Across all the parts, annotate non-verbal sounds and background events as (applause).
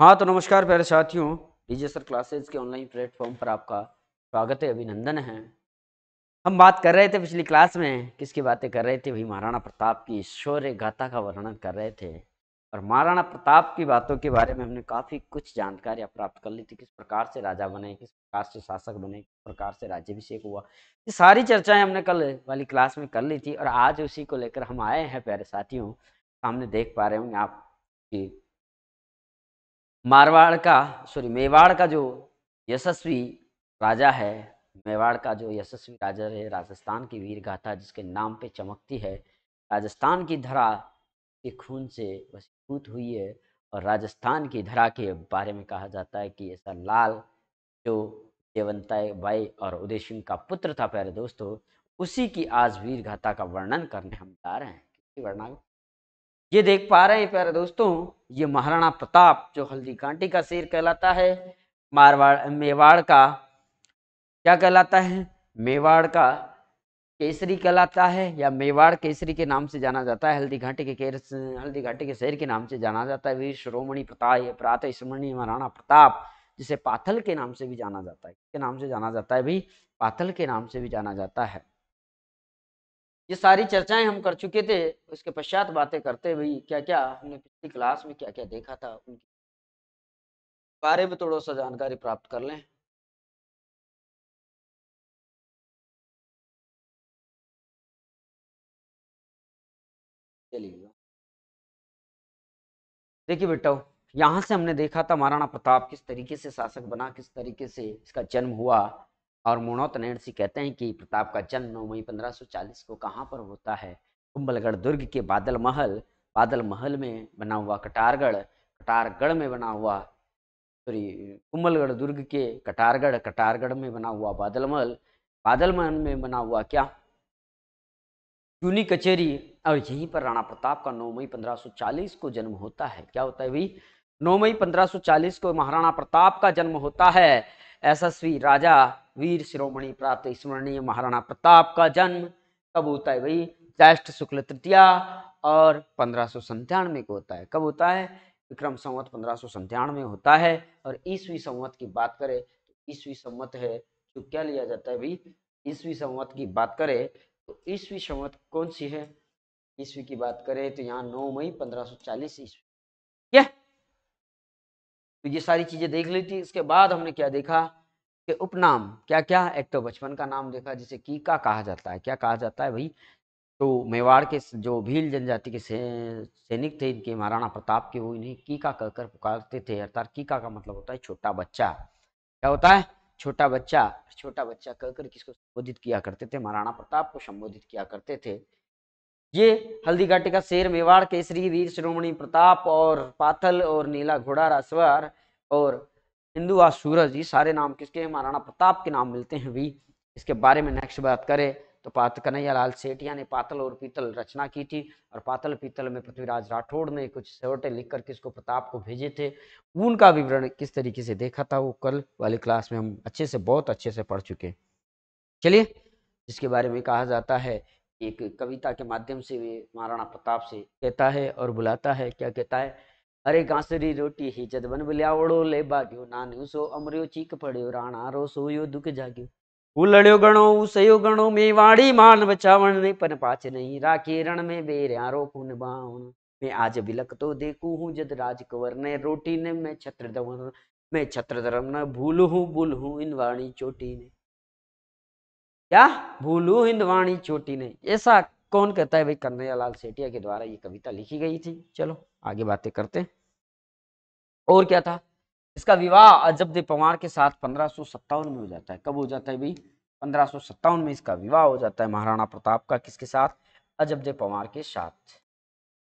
हाँ तो नमस्कार प्यारे साथियों डीजे सर क्लासेज के ऑनलाइन प्लेटफॉर्म पर आपका स्वागत है अभिनंदन है हम बात कर रहे थे पिछली क्लास में किसकी बातें कर रहे थे भाई महाराणा प्रताप की शौर्य गाथा का वर्णन कर रहे थे और महाराणा प्रताप की बातों के बारे में हमने काफ़ी कुछ जानकारियाँ प्राप्त कर ली थी किस प्रकार से राजा बने किस प्रकार से शासक बने किस प्रकार से राज्यभिषेक हुआ ये सारी चर्चाएं हमने कल वाली क्लास में कर ली थी और आज उसी को लेकर हम आए हैं प्यारे साथियों सामने देख पा रहे होंगे आप कि मारवाड़ का सॉरी मेवाड़ का जो यशस्वी राजा है मेवाड़ का जो यशस्वी राजा है राजस्थान की वीर गाथा जिसके नाम पे चमकती है राजस्थान की धरा के खून से वसीभूत हुई है और राजस्थान की धरा के बारे में कहा जाता है कि ऐसा लाल जो देवंताय बाई और उदय सिंह का पुत्र था प्यारे दोस्तों उसी की आज वीर गाथा का वर्णन करने हम जा रहे हैं वर्णा ये देख पा रहे हैं प्यारे दोस्तों ये महाराणा प्रताप जो हल्दी कांटी का शेर कहलाता है मारवाड़ मेवाड़ का क्या कहलाता है मेवाड़ का केसरी कहलाता है या मेवाड़ केसरी के नाम से जाना जाता है हल्दी घाटी के केर हल्दी घाटी के शहर के नाम से जाना जाता है वीर श्रोमणी प्रताप प्रात स्मरणीय महाराणा प्रताप जिसे पाथल के नाम से भी जाना जाता है के नाम से जाना जाता है भी पाथल के नाम से भी जाना जाता है ये सारी चर्चाएं हम कर चुके थे उसके पश्चात बातें करते हुए क्या क्या हमने पिछली क्लास में क्या क्या देखा था उनके बारे में थोड़ा सा जानकारी प्राप्त कर लें चलिए देखिए बेटा यहाँ से हमने देखा था महाराणा प्रताप किस तरीके से शासक बना किस तरीके से इसका जन्म हुआ और मुणोत सिंह कहते हैं कि प्रताप का जन्म नौ मई पंद्रह को कहाँ पर होता है कुंभलगढ़ दुर्ग के बादल महल बादल महल में बना हुआ कटारगढ़ कटारगढ़ में बना हुआ सॉरी कुंभलगढ़ दुर्ग के कटारगढ़ कटारगढ़ में बना हुआ बादल महल बादल महल में बना हुआ क्या चूनी कचेरी और यहीं पर राणा प्रताप का 9 मई 1540 को जन्म होता है क्या होता है भाई 9 मई 1540 को महाराणा प्रताप का जन्म होता है एसस्वी राजा वीर शिरोमणि प्राप्त स्मरणीय महाराणा प्रताप का जन्म कब होता है भाई ज्येष्ठ शुक्ल तृतीया और पंद्रह सौ संतानवे को होता है कब होता है विक्रम संवत पंद्रह सौ संतानवे होता है और ईसवी संवत की बात करें तो ईसवी संवत है तो क्या लिया जाता है भाई ईसवी संवत की बात करें तो ईसवी संवत कौन सी है ईसवी की बात करें तो यहाँ नौ मई पंद्रह सौ चालीस ईस्वी तो ये सारी चीज़ें देख ली थी इसके बाद हमने क्या देखा कि उपनाम क्या क्या एक तो बचपन का नाम देखा जिसे कीका कहा जाता है क्या कहा जाता है भाई तो मेवाड़ के जो भील जनजाति के सैनिक थे इनके महाराणा प्रताप के वो इन्हें कीका कहकर पुकारते थे अर्थात कीका का मतलब होता है छोटा बच्चा क्या होता है छोटा बच्चा छोटा बच्चा कहकर किसको संबोधित किया करते थे महाराणा प्रताप को संबोधित किया करते थे ये हल्दी घाटी का शेर मेवाड़ केसरी वीर श्रोमणी प्रताप और पाथल और नीला घोड़ा रासवार और हिंदू आ सूरज ये सारे नाम किसके हैं महाराणा प्रताप के नाम मिलते हैं वी इसके बारे में नेक्स्ट बात करें तो पात कन्हैया लाल सेठिया ने पातल और पीतल रचना की थी और पातल पीतल में पृथ्वीराज राठौड़ ने कुछ सेवटे लिखकर किसको प्रताप को भेजे थे उनका विवरण किस तरीके से देखा था वो कल वाली क्लास में हम अच्छे से बहुत अच्छे से पढ़ चुके चलिए जिसके बारे में कहा जाता है एक कविता के माध्यम से वे महाराणा प्रताप से कहता है और बुलाता है क्या कहता है अरे गांसरी रोटी ही जद बन बुलिया ओड़ो ले बाग्यो नान्यू सो अमरियो चीक पड़ियो राणा रो सोयो दुख जाग्यो गणो ઉલળ્યો ગણો ઉસયો मान મેવાડી ने पन पाच नहीं નહીં रण में મેં બેર્યારો खून बाण मैं आज बिलक तो देखू हूँ जद राज कवर ने रोटी ने मैं छत्र दवन मैं छत्र धर्म न भूल हूँ भूल हूँ इन वाणी चोटी ने क्या भूलू हिंदवाणी छोटी नहीं ऐसा कौन कहता है भाई कन्हैया लाल सेठिया के द्वारा ये कविता लिखी गई थी चलो आगे बातें करते और क्या था इसका विवाह अजब दे पवार के साथ पंद्रह में हो जाता है कब हो जाता है भाई पंद्रह में इसका विवाह हो जाता है महाराणा प्रताप का किसके साथ अजब दे पवार के साथ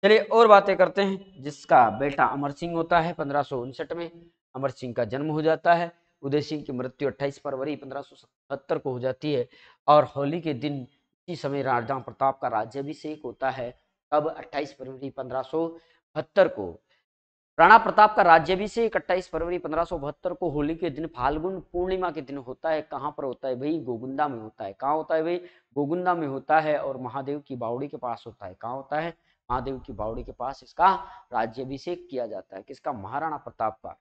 चलिए और बातें करते हैं जिसका बेटा अमर सिंह होता है पंद्रह में अमर सिंह का जन्म हो जाता है उदय सिंह की मृत्यु 28 फरवरी 1577 को हो जाती है और होली के दिन इसी समय राजा प्रताप का राज्यभिषेक होता है तब 28 फरवरी 1572 को राणा प्रताप का राज्यभिषेक 28 फरवरी 1572 को होली के दिन फाल्गुन पूर्णिमा के दिन होता है कहाँ पर होता है भाई गोगुंदा में होता है कहाँ होता है भाई गोगुंदा में होता है और महादेव की बावड़ी के पास होता है कहाँ होता है महादेव की बावड़ी के पास इसका राज्यभिषेक किया जाता है किसका महाराणा प्रताप का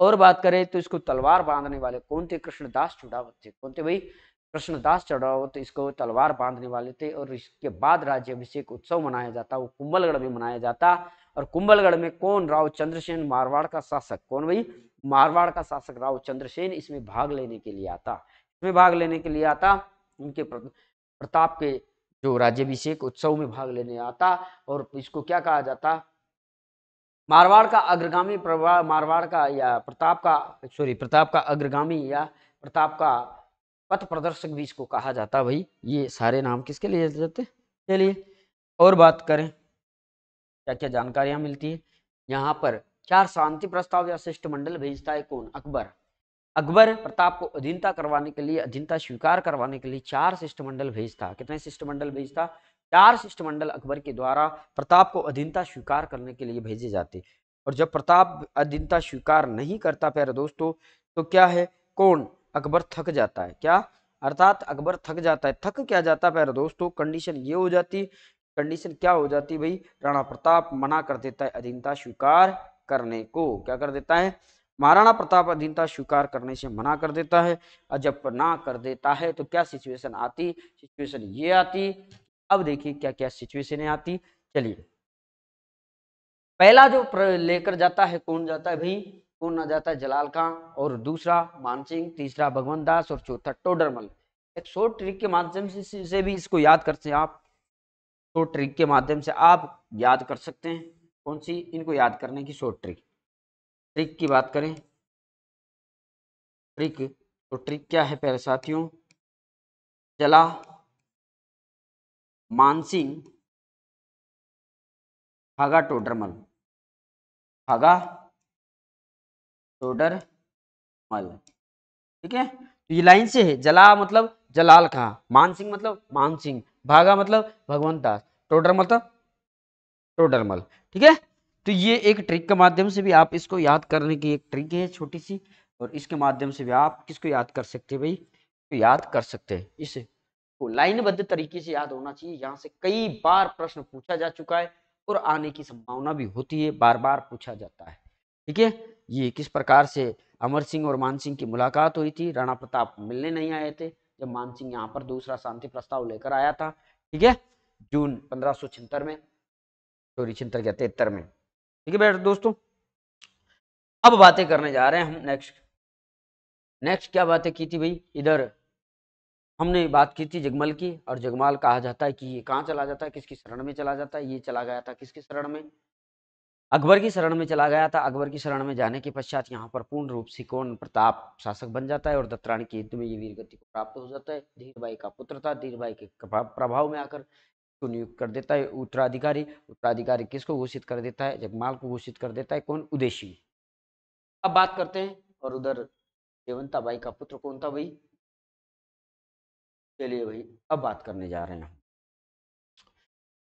और बात करें तो इसको तलवार बांधने वाले कौन थे कृष्णदास चुड़ावत थे कौन थे भाई कृष्णदास चढ़ावत तो इसको तलवार बांधने वाले थे और इसके बाद राज्य अभिषेक उत्सव मनाया जाता वो कुंभलगढ़ में मनाया जाता और कुंभलगढ़ में कौन राव चंद्रसेन मारवाड़ का शासक कौन भाई मारवाड़ का शासक राव चंद्रसेन इसमें भाग लेने के लिए आता इसमें भाग लेने के लिए आता उनके प्रताप के जो अभिषेक उत्सव में भाग लेने आता और इसको क्या कहा जाता मारवाड़ का अग्रगामी प्रभाव मारवाड़ का या प्रताप का सॉरी प्रताप का अग्रगामी या प्रताप का पथ प्रदर्शक भी इसको कहा जाता भाई ये सारे नाम किसके लिए जाते चलिए और बात करें क्या क्या जानकारियां मिलती है यहाँ पर चार शांति प्रस्ताव या शिष्टमंडल भेजता है कौन अकबर अकबर प्रताप को अधीनता करवाने के लिए अधीनता स्वीकार करवाने के लिए चार शिष्टमंडल भेजता कितने शिष्टमंडल भेजता चार शिष्टमंडल अकबर के द्वारा प्रताप को अधीनता स्वीकार करने के लिए भेजे जाते और जब प्रताप अधीनता स्वीकार नहीं करता प्यारे दोस्तों तो क्या है कौन अकबर थक जाता है क्या अर्थात अकबर थक जाता है थक क्या जाता है प्यारे दोस्तों कंडीशन ये हो जाती कंडीशन क्या हो जाती भाई राणा प्रताप मना कर देता है अधीनता स्वीकार करने को क्या कर देता है महाराणा प्रताप अधीनता स्वीकार करने से मना कर देता है और जब ना कर देता है तो क्या सिचुएशन आती सिचुएशन ये आती अब देखिए क्या क्या सिचुएशन है आती चलिए पहला जो लेकर जाता है कौन जाता है भाई कौन आ जाता है जलाल खां और दूसरा मानसिंह तीसरा भगवंत दास और चौथा टोडरमल एक शोर्ट ट्रिक के माध्यम से, से भी इसको याद कर सकते हैं आप शोर्ट ट्रिक के माध्यम से आप याद कर सकते हैं कौन सी इनको याद करने की शोर्ट ट्रिक ट्रिक की बात करें ट्रिक तो ट्रिक क्या है पहले साथियों जला मानसिंह हगा टोडरमल हगा टोडरमल ठीक है तो ये लाइन से है जला मतलब जलाल कहा मानसिंह मतलब मानसिंह भागा मतलब भगवंत दास टोडरमल मतलब टोडरमल ठीक है तो ये एक ट्रिक के माध्यम से भी आप इसको याद करने की एक ट्रिक है छोटी सी और इसके माध्यम से भी आप किसको याद कर सकते भाई तो याद कर सकते हैं इसे को तो लाइनबद्ध तरीके से याद होना चाहिए यहाँ से कई बार प्रश्न पूछा जा चुका है और आने की संभावना भी होती है बार बार पूछा जाता है ठीक है ये किस प्रकार से अमर सिंह और मान सिंह की मुलाकात हुई थी राणा प्रताप मिलने नहीं आए थे जब मान सिंह यहाँ पर दूसरा शांति प्रस्ताव लेकर आया था ठीक है जून पंद्रह में सॉरी छिहत्तर क्या तिहत्तर में ठीक है बेटा दोस्तों अब बातें करने जा रहे हैं हम नेक्स्ट नेक्स्ट क्या बातें की थी भाई इधर हमने बात की थी जगमल की और जगमाल कहा जाता है कि ये कहाँ चला जाता है किसकी शरण में चला जाता है ये चला गया था किसकी शरण में अकबर की शरण में चला गया था अकबर की शरण में जाने के पश्चात यहाँ पर पूर्ण रूप से कौन प्रताप शासक बन जाता है और दत्तराणी के युद्ध में ये वीरगति को प्राप्त हो जाता है धीरबाई का पुत्र था धीरबाई के प्रभाव में आकर को नियुक्त कर देता है उत्तराधिकारी उत्तराधिकारी किसको घोषित कर देता है जगमाल को घोषित कर देता है कौन उदेशी अब बात करते हैं और उधर देवंता बाई का पुत्र कौन था भाई चलिए भाई अब बात करने जा रहे हैं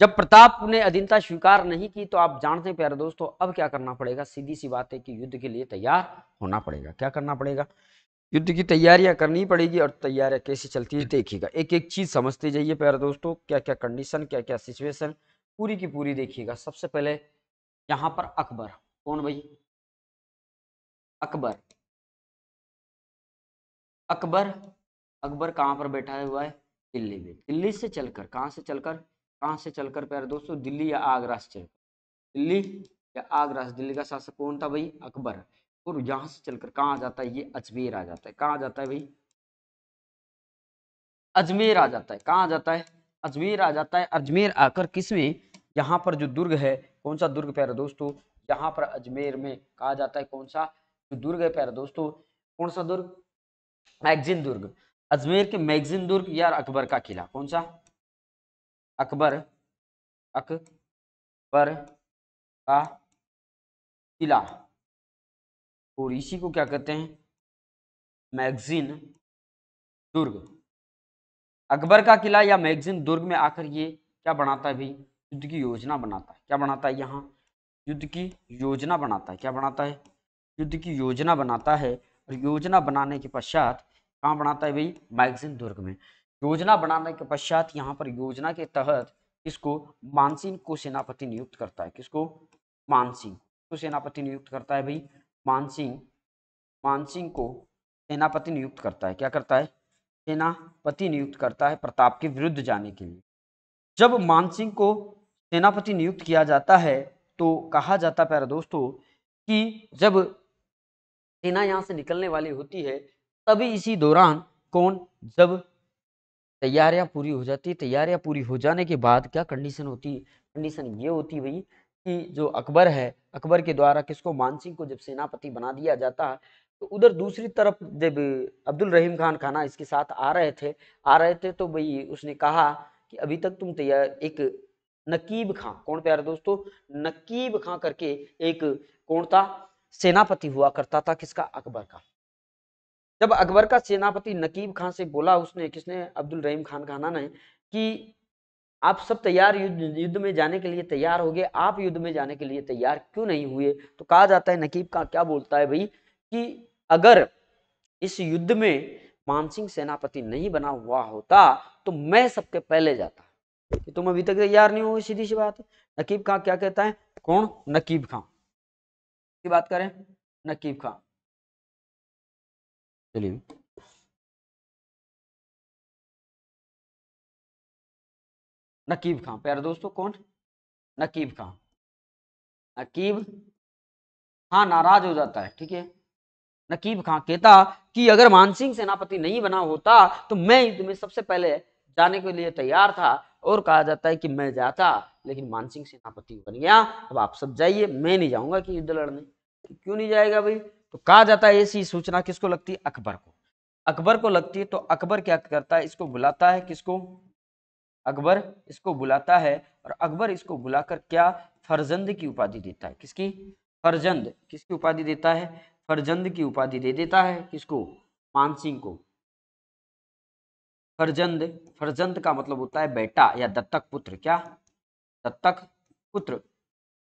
जब प्रताप ने अधीनता स्वीकार नहीं की तो आप जानते हैं प्यारे दोस्तों अब क्या करना पड़ेगा सीधी सी बात है कि युद्ध के लिए तैयार होना पड़ेगा क्या करना पड़ेगा युद्ध की तैयारियां करनी पड़ेगी और तैयारियां कैसे चलती है देखिएगा एक एक चीज समझते जाइए प्यारे दोस्तों क्या क्या कंडीशन क्या क्या सिचुएशन पूरी की पूरी देखिएगा सबसे पहले यहाँ पर अकबर कौन भाई अकबर अकबर अकबर कहाँ पर बैठा हुआ है दिल्ली में दिल्ली से चलकर कहाँ से चलकर कहाँ से चलकर प्यारे दोस्तों दिल्ली या आगरा से चलकर दिल्ली या आगरा से दिल्ली का शासक कौन था भाई अकबर और यहाँ से चलकर कहाँ जाता है ये अजमेर आ जाता है कहाँ आ जाता है भाई अजमेर आ जाता है कहाँ जाता है अजमेर आ जाता है अजमेर आकर किसमें यहाँ पर जो दुर्ग है कौन सा दुर्ग प्यारे दोस्तों यहाँ पर अजमेर में कहा जाता है कौन सा जो दुर्ग है प्यारे दोस्तों कौन सा दुर्ग मैगजीन दुर्ग अजमेर के मैगजिन दुर्ग या अकबर का किला कौन सा अकबर अकबर का किला और इसी को क्या कहते हैं मैगजीन दुर्ग अकबर का किला या मैगजीन दुर्ग में आकर ये क्या बनाता है भाई युद्ध की योजना बनाता है क्या बनाता है यहाँ युद्ध की योजना बनाता है क्या बनाता है युद्ध की योजना बनाता है और योजना बनाने के पश्चात कहाँ बनाता है भाई मैगजीन दुर्ग में योजना बनाने के पश्चात यहाँ पर योजना के तहत किसको मानसिंह को सेनापति नियुक्त करता है किसको मानसिंह को सेनापति नियुक्त करता है भाई मानसिंह मानसिंह को सेनापति नियुक्त करता है क्या करता है सेनापति नियुक्त करता है प्रताप के विरुद्ध जाने के लिए जब मानसिंह को सेनापति नियुक्त किया जाता है तो कहा जाता है प्यारा दोस्तों कि जब सेना यहाँ से निकलने वाली होती है तभी इसी दौरान कौन जब तैयारियां पूरी हो जाती है तैयारियां पूरी हो जाने के बाद क्या कंडीशन होती है कंडीशन ये होती भाई कि जो अकबर है अकबर के द्वारा किसको मानसिंह को जब सेनापति बना दिया जाता है तो उधर दूसरी तरफ जब अब्दुल रहीम खान खाना इसके साथ आ रहे थे आ रहे थे तो भाई उसने कहा कि अभी तक तुम तैयार एक नकीब खां कौन प्यारे दोस्तों नकीब खां करके एक कौन था सेनापति हुआ करता था किसका अकबर का जब अकबर का सेनापति नकीब खां से बोला उसने किसने अब्दुल रहीम खान खाना ने कि आप सब तैयार युद्ध युद्ध में जाने के लिए तैयार हो गए आप युद्ध में जाने के लिए तैयार क्यों नहीं हुए तो कहा जाता है नकीब का क्या बोलता है भाई कि अगर इस युद्ध में मानसिंह सेनापति नहीं बना हुआ होता तो मैं सबके पहले जाता कि तुम अभी तक तैयार नहीं हो सीधी सी बात नकीब खां क्या कहता है कौन नकीब खां की बात करें नकीब खां चलिए नकीब खां प्यारे दोस्तों कौन नकीब खां नकीब हाँ नाराज हो जाता है ठीक है नकीब खां कहता कि अगर मानसिंह सेनापति नहीं बना होता तो मैं युद्ध में सबसे पहले जाने के लिए तैयार था और कहा जाता है कि मैं जाता लेकिन मानसिंह सेनापति बन गया अब आप सब जाइए मैं नहीं जाऊंगा कि युद्ध लड़ने क्यों नहीं जाएगा भाई तो कहा जाता है ऐसी सूचना किसको लगती है अकबर को अकबर को लगती है तो अकबर क्या करता है इसको बुलाता है किसको अकबर इसको बुलाता है और अकबर इसको बुलाकर क्या फरजंद की उपाधि देता है किसकी फरजंद किसकी उपाधि देता है फरजंद की उपाधि दे देता है किसको मान सिंह को फरजंद फरजंद का मतलब होता है बेटा या दत्तक पुत्र क्या दत्तक पुत्र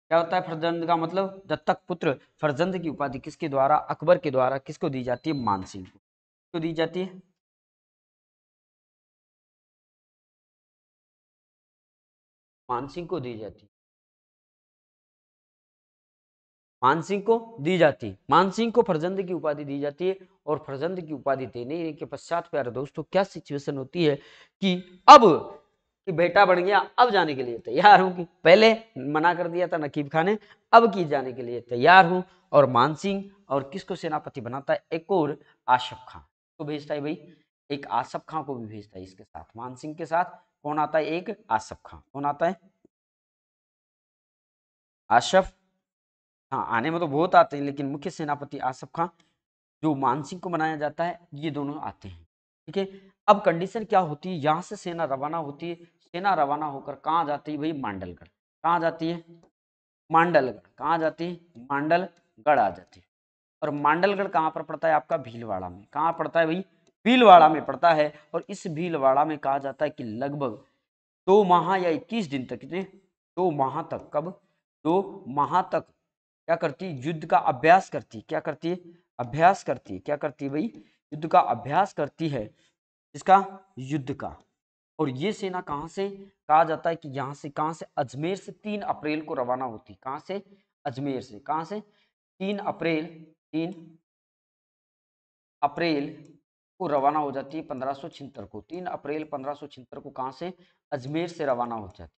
क्या होता है फरजंद का मतलब दत्तक पुत्र फरजंद की उपाधि किसके द्वारा अकबर के द्वारा किसको दी जाती है मानसिंह को किसको दी जाती है मानसिंह को दी जाती मानसिंह को दी जाती है मानसिंह को फरजंद की उपाधि दी जाती है और फरजंद की उपाधि देने के पश्चात प्यारे दोस्तों क्या सिचुएशन होती है कि अब कि बेटा बढ़ गया अब जाने के लिए तैयार हूँ पहले मना कर दिया था नकीब खान ने अब की जाने के लिए तैयार हूँ और मानसिंह और किसको सेनापति बनाता है एक और आशफ खान को भेजता है भाई एक आसफ खां को भी भेजता है इसके साथ मानसिंह के साथ कौन आता है एक आसफ खां कौन आता है आशफ हाँ आने में तो बहुत आते हैं लेकिन मुख्य सेनापति आसफ खां जो मानसिंह को बनाया जाता है ये दोनों आते हैं ठीक है अब कंडीशन क्या होती है यहाँ से सेना रवाना होती है सेना रवाना होकर कहाँ जाती है भाई मांडलगढ़ कहाँ जाती है मांडलगढ़ कहाँ जाती है मांडलगढ़ आ जाती है और मांडलगढ़ कहाँ पर पड़ता है आपका भीलवाड़ा में कहाँ पड़ता है भाई भीलवाड़ा में पड़ता है और इस भीलवाड़ा में कहा जाता है कि लगभग दो माह या इक्कीस दिन तक कितने दो माह तक कब दो माह तक क्या करती युद्ध का अभ्यास करती क्या करती है अभ्यास करती क्या करती भाई युद्ध का अभ्यास करती है इसका युद्ध का और ये सेना कहाँ से कहा जाता है कि यहाँ से कहाँ से अजमेर से तीन अप्रैल को रवाना होती कहाँ से अजमेर से कहाँ से तीन अप्रैल तीन अप्रैल को रवाना हो जाती है पंद्रह सौ छिहत्तर को तीन अप्रैल पंद्रह सौ छिहत्तर को कहाँ से अजमेर से रवाना हो जाती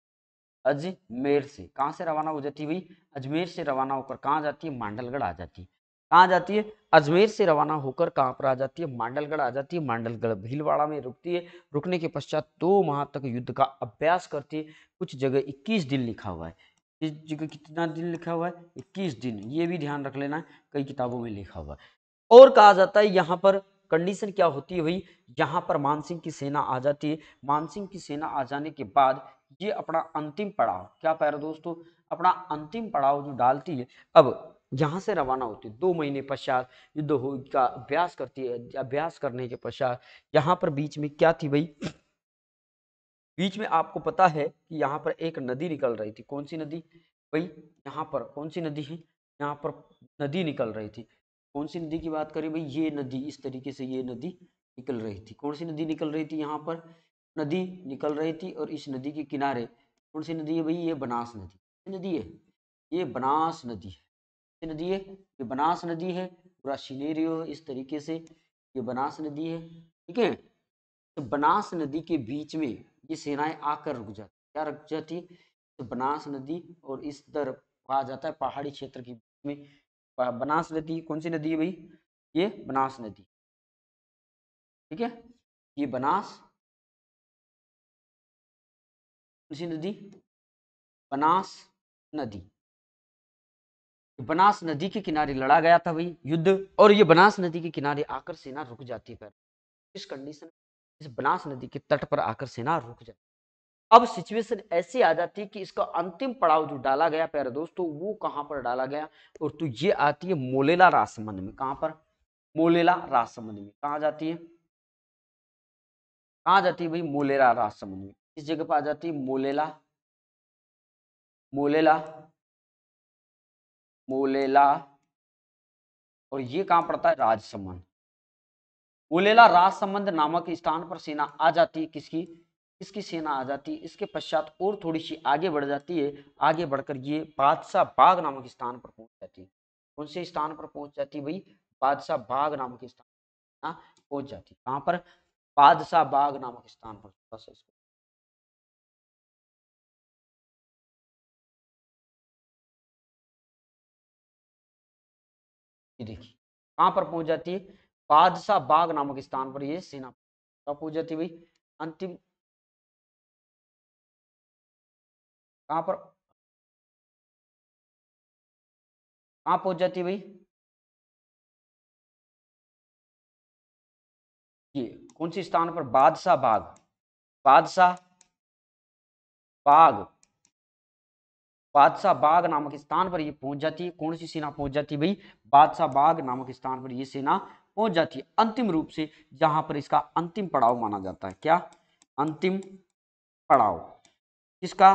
अजमेर से कहाँ से रवाना हो जाती है भाई अजमेर से रवाना होकर कहाँ जाती है मांडलगढ़ आ जाती है कहाँ जाती है अजमेर से रवाना होकर कहाँ पर आ जाती है मांडलगढ़ आ जाती है मांडलगढ़ भीलवाड़ा में रुकती है रुकने के पश्चात दो माह तक युद्ध का अभ्यास करती है कुछ जगह इक्कीस दिन लिखा हुआ है इस जगह कितना दिन लिखा हुआ है इक्कीस दिन ये भी ध्यान रख लेना है कई किताबों में लिखा हुआ है और कहा जाता है यहाँ पर कंडीशन क्या होती है भाई यहाँ पर मानसिंह की सेना आ जाती है मानसिंह की सेना आ जाने के बाद ये अपना अंतिम पड़ाव क्या पैर दोस्तों अपना अंतिम पड़ाव जो डालती है अब यहाँ से रवाना होती है दो महीने पश्चात युद्ध हो का अभ्यास करती है अभ्यास करने के पश्चात यहाँ पर बीच में क्या थी भाई बीच में आपको पता है कि यहाँ पर एक नदी निकल रही थी कौन सी नदी भाई यहाँ पर कौन सी नदी है यहाँ पर नदी निकल रही थी कौन सी नदी की बात करें भाई ये नदी इस तरीके से ये नदी निकल रही थी कौन सी नदी निकल रही थी यहाँ पर नदी निकल रही थी और इस नदी के किनारे कौन सी नदी है भाई ये बनास नदी नदी है ये बनास नदी है नदी है ये बनास नदी है पूरा है इस तरीके से ये बनास नदी है ठीक है तो बनास नदी के बीच में ये सेनाएं आकर रुक जाती क्या रुक जाती है तो बनास नदी और इस तरफ कहा जाता है पहाड़ी क्षेत्र के बीच में बनास नदी कौन सी नदी है भाई ये बनास नदी ठीक है ये बनास कौन सी नदी बनास नदी बनास नदी के किनारे लड़ा गया था भाई युद्ध और ये बनास नदी के किनारे आकर सेना रुक जाती है इस कंडीशन इस बनास नदी के तट पर आकर सेना रुक जाती अब सिचुएशन ऐसी आ जाती है कि इसका अंतिम पड़ाव जो डाला गया प्यारे दोस्तों वो कहां पर डाला गया और तो ये आती है मोलेला राजसमंद में कहां पर मोलेला राजसमंद में कहा जाती है कहा जाती है भाई मोलेला राजसमंद में इस जगह पर आ जाती है मोलेला मोलेला मोलेला और ये कहां पड़ता है राजसमंद मुलेला राजसमंद नामक स्थान पर सेना आ जाती है किसकी इसकी सेना आ जाती है इसके पश्चात और थोड़ी सी आगे बढ़ जाती है आगे बढ़कर ये बादशाह बाग नामक स्थान पर पहुंच जाती है कौन से स्थान पर पहुंच जाती है भाई बादशाह बाग नामक स्थान हाँ, पहुंच जाती है कहाँ पर बादशाह बाग नामक स्थान पर ये देखिए कहाँ पर पहुंच जाती है बादशाह बाग नामक स्थान पर ये सेना कहा पहुंच जाती है भाई अंतिम कहाँ पर कहाँ पहुंच जाती है भाई ये कौन सी स्थान पर बादशाह बाग बादशाह बाग बादशाह बाग नामक स्थान पर ये पहुंच जाती है कौन सी सेना पहुंच जाती है भाई बादशाह बाग नामक स्थान पर ये सेना पहुंच जाती है अंतिम रूप से जहां पर इसका अंतिम पड़ाव माना जाता है क्या अंतिम पड़ाव इसका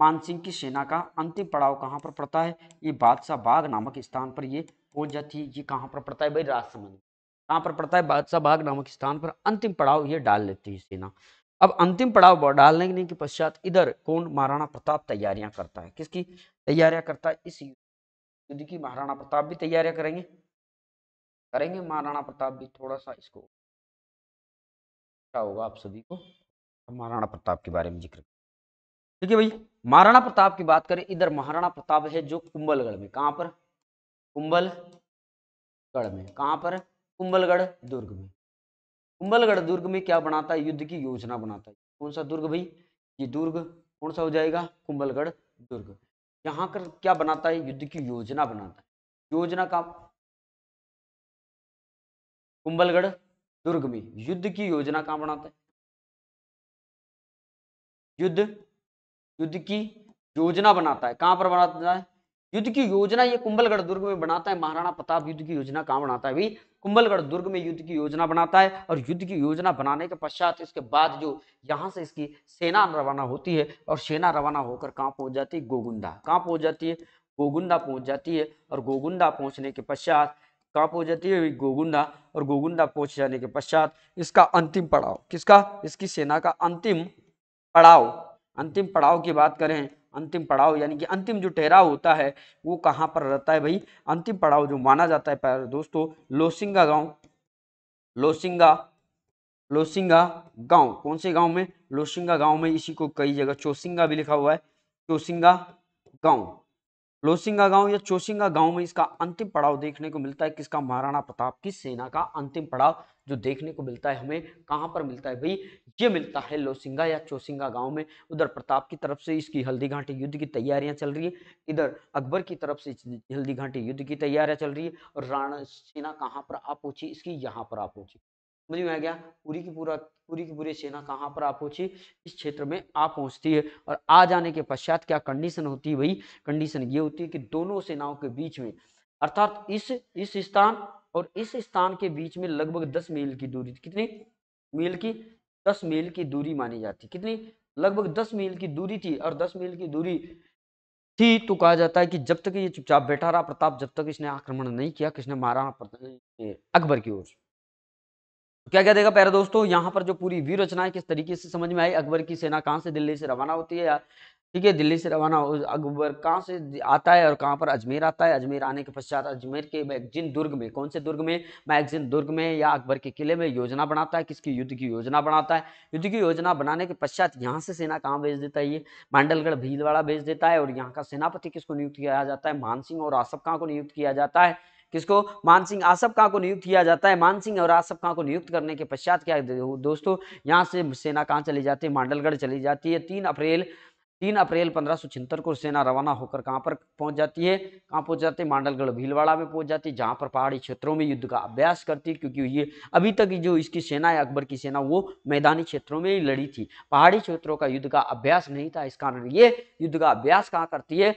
मानसिंह की सेना का अंतिम पड़ाव कहाँ पर पड़ता है ये बादशाह बाग नामक स्थान पर ये पहुंच जाती है ये कहाँ पर पड़ता है भाई राजसमंद कहाँ पर पड़ता है बादशाह बाग नामक स्थान पर अंतिम पड़ाव ये डाल लेती है सेना अब अंतिम पड़ाव डालने के पश्चात इधर कौन महाराणा प्रताप तैयारियां करता है किसकी तैयारियां करता है इस युद्ध की महाराणा प्रताप भी तैयारियां करेंगे करेंगे महाराणा प्रताप भी थोड़ा सा इसको क्या होगा आप सभी को महाराणा प्रताप के बारे में जिक्र ठीक है भैया महाराणा प्रताप की बात करें इधर महाराणा प्रताप है जो कुंभलगढ़ में कहां पर कुंभलगढ़ में कहां पर कुंभलगढ़ दुर्ग में कुंभलगढ़ दुर्ग में क्या बनाता है युद्ध की योजना बनाता है कौन सा दुर्ग भाई ये दुर्ग कौन सा हो जाएगा कुंभलगढ़ दुर्ग यहाँ कर क्या बनाता है युद्ध की योजना बनाता है योजना का कुंभलगढ़ दुर्ग में युद्ध की योजना कहाँ बनाता है युद्ध युद्ध की योजना बनाता है कहाँ पर बनाता है युद्ध की योजना ये कुंभलगढ़ दुर्ग में बनाता है महाराणा प्रताप युद्ध की योजना कहाँ बनाता है भाई कुंभलगढ़ दुर्ग में युद्ध की योजना बनाता है और युद्ध की योजना बनाने के पश्चात इसके बाद जो यहाँ से इसकी सेना रवाना होती है और सेना रवाना होकर कहाँ पहुँच जाती है गोगुंडा कहाँ पहुँच जाती है गोगुंडा पहुँच जाती है और गोगुंडा पहुँचने के पश्चात कहाँ पहुँच जाती है गोगुंडा और गोगुंडा पहुँच जाने के पश्चात इसका अंतिम पड़ाव किसका इसकी सेना का अंतिम पड़ाव अंतिम पड़ाव की बात करें अंतिम पड़ाव यानी कि अंतिम जो ठहराव होता है वो कहाँ पर रहता है भाई अंतिम पड़ाव जो माना जाता है दोस्तों लोसिंगा गांव लोसिंगा लोसिंगा गांव कौन से गांव में लोसिंगा गांव में इसी को कई जगह चोसिंगा भी लिखा हुआ है चोसिंगा गांव लोसिंगा गांव या चोसिंगा गांव में इसका अंतिम पड़ाव देखने को मिलता है किसका महाराणा प्रताप की सेना का अंतिम पड़ाव जो देखने को मिलता है हमें कहाँ पर मिलता है भाई ये मिलता है लोसिंगा या चोसिंगा गांव में उधर प्रताप की तरफ से इसकी हल्दी घाटी युद्ध की तैयारियां चल रही है इधर अकबर की तरफ से हल्दी घाटी युद्ध की तैयारियां चल रही है और राणा सेना कहाँ पर आ पहुंची इसकी यहाँ पर आ पहुंची समझ में आ गया पूरी की पूरा पूरी की पूरी सेना कहाँ पर आ पहुंची इस क्षेत्र में आ पहुंचती है और आ जाने के पश्चात क्या कंडीशन होती है भाई कंडीशन ये होती है कि दोनों सेनाओं के बीच में अर्थात इस इस स्थान और इस स्थान के बीच में लगभग दस मील की दूरी कितनी मील की दस मील की दूरी मानी जाती कितनी लगभग दस मील की दूरी थी और दस मील की दूरी थी तो कहा जाता है कि जब तक ये चुपचाप बैठा रहा प्रताप जब तक इसने आक्रमण नहीं किया किसने मारा अकबर की ओर तो क्या क्या देगा प्यारे दोस्तों यहाँ पर जो पूरी व्यू रचना है किस तरीके से समझ में आई अकबर की सेना कहाँ से दिल्ली से रवाना होती है या ठीक है दिल्ली से रवाना हो अकबर कहाँ से आता है और कहाँ पर अजमेर आता है अजमेर आने के पश्चात अजमेर के मैगजीन दुर्ग में कौन से दुर्ग में मैगजीन दुर्ग में या अकबर के किले में योजना बनाता है किसकी युद्ध की योजना बनाता है युद्ध की योजना बनाने के पश्चात यहाँ से सेना कहाँ भेज देता है ये मांडलगढ़ भीलवाड़ा भेज देता है और यहाँ का सेनापति किसको नियुक्त किया जाता है मानसिंह और आसफ कहाँ को नियुक्त किया जाता है किसको मानसिंह आसफ कहाँ को नियुक्त किया जाता है मानसिंह और आसफ कहाँ को नियुक्त करने के पश्चात क्या दोस्तों यहाँ से सेना कहाँ चली जाती है मांडलगढ़ चली जाती है तीन अप्रैल तीन अप्रैल पंद्रह को सेना रवाना होकर कहाँ पर पहुंच जाती है कहाँ पहुंच जाती है मांडलगढ़ भीलवाड़ा में पहुंच जाती है जहाँ पर पहाड़ी क्षेत्रों में युद्ध का अभ्यास करती है क्योंकि ये अभी तक जो इसकी सेना है अकबर की सेना वो मैदानी क्षेत्रों में ही लड़ी थी पहाड़ी क्षेत्रों का युद्ध का अभ्यास नहीं था इस कारण ये युद्ध का अभ्यास कहाँ करती है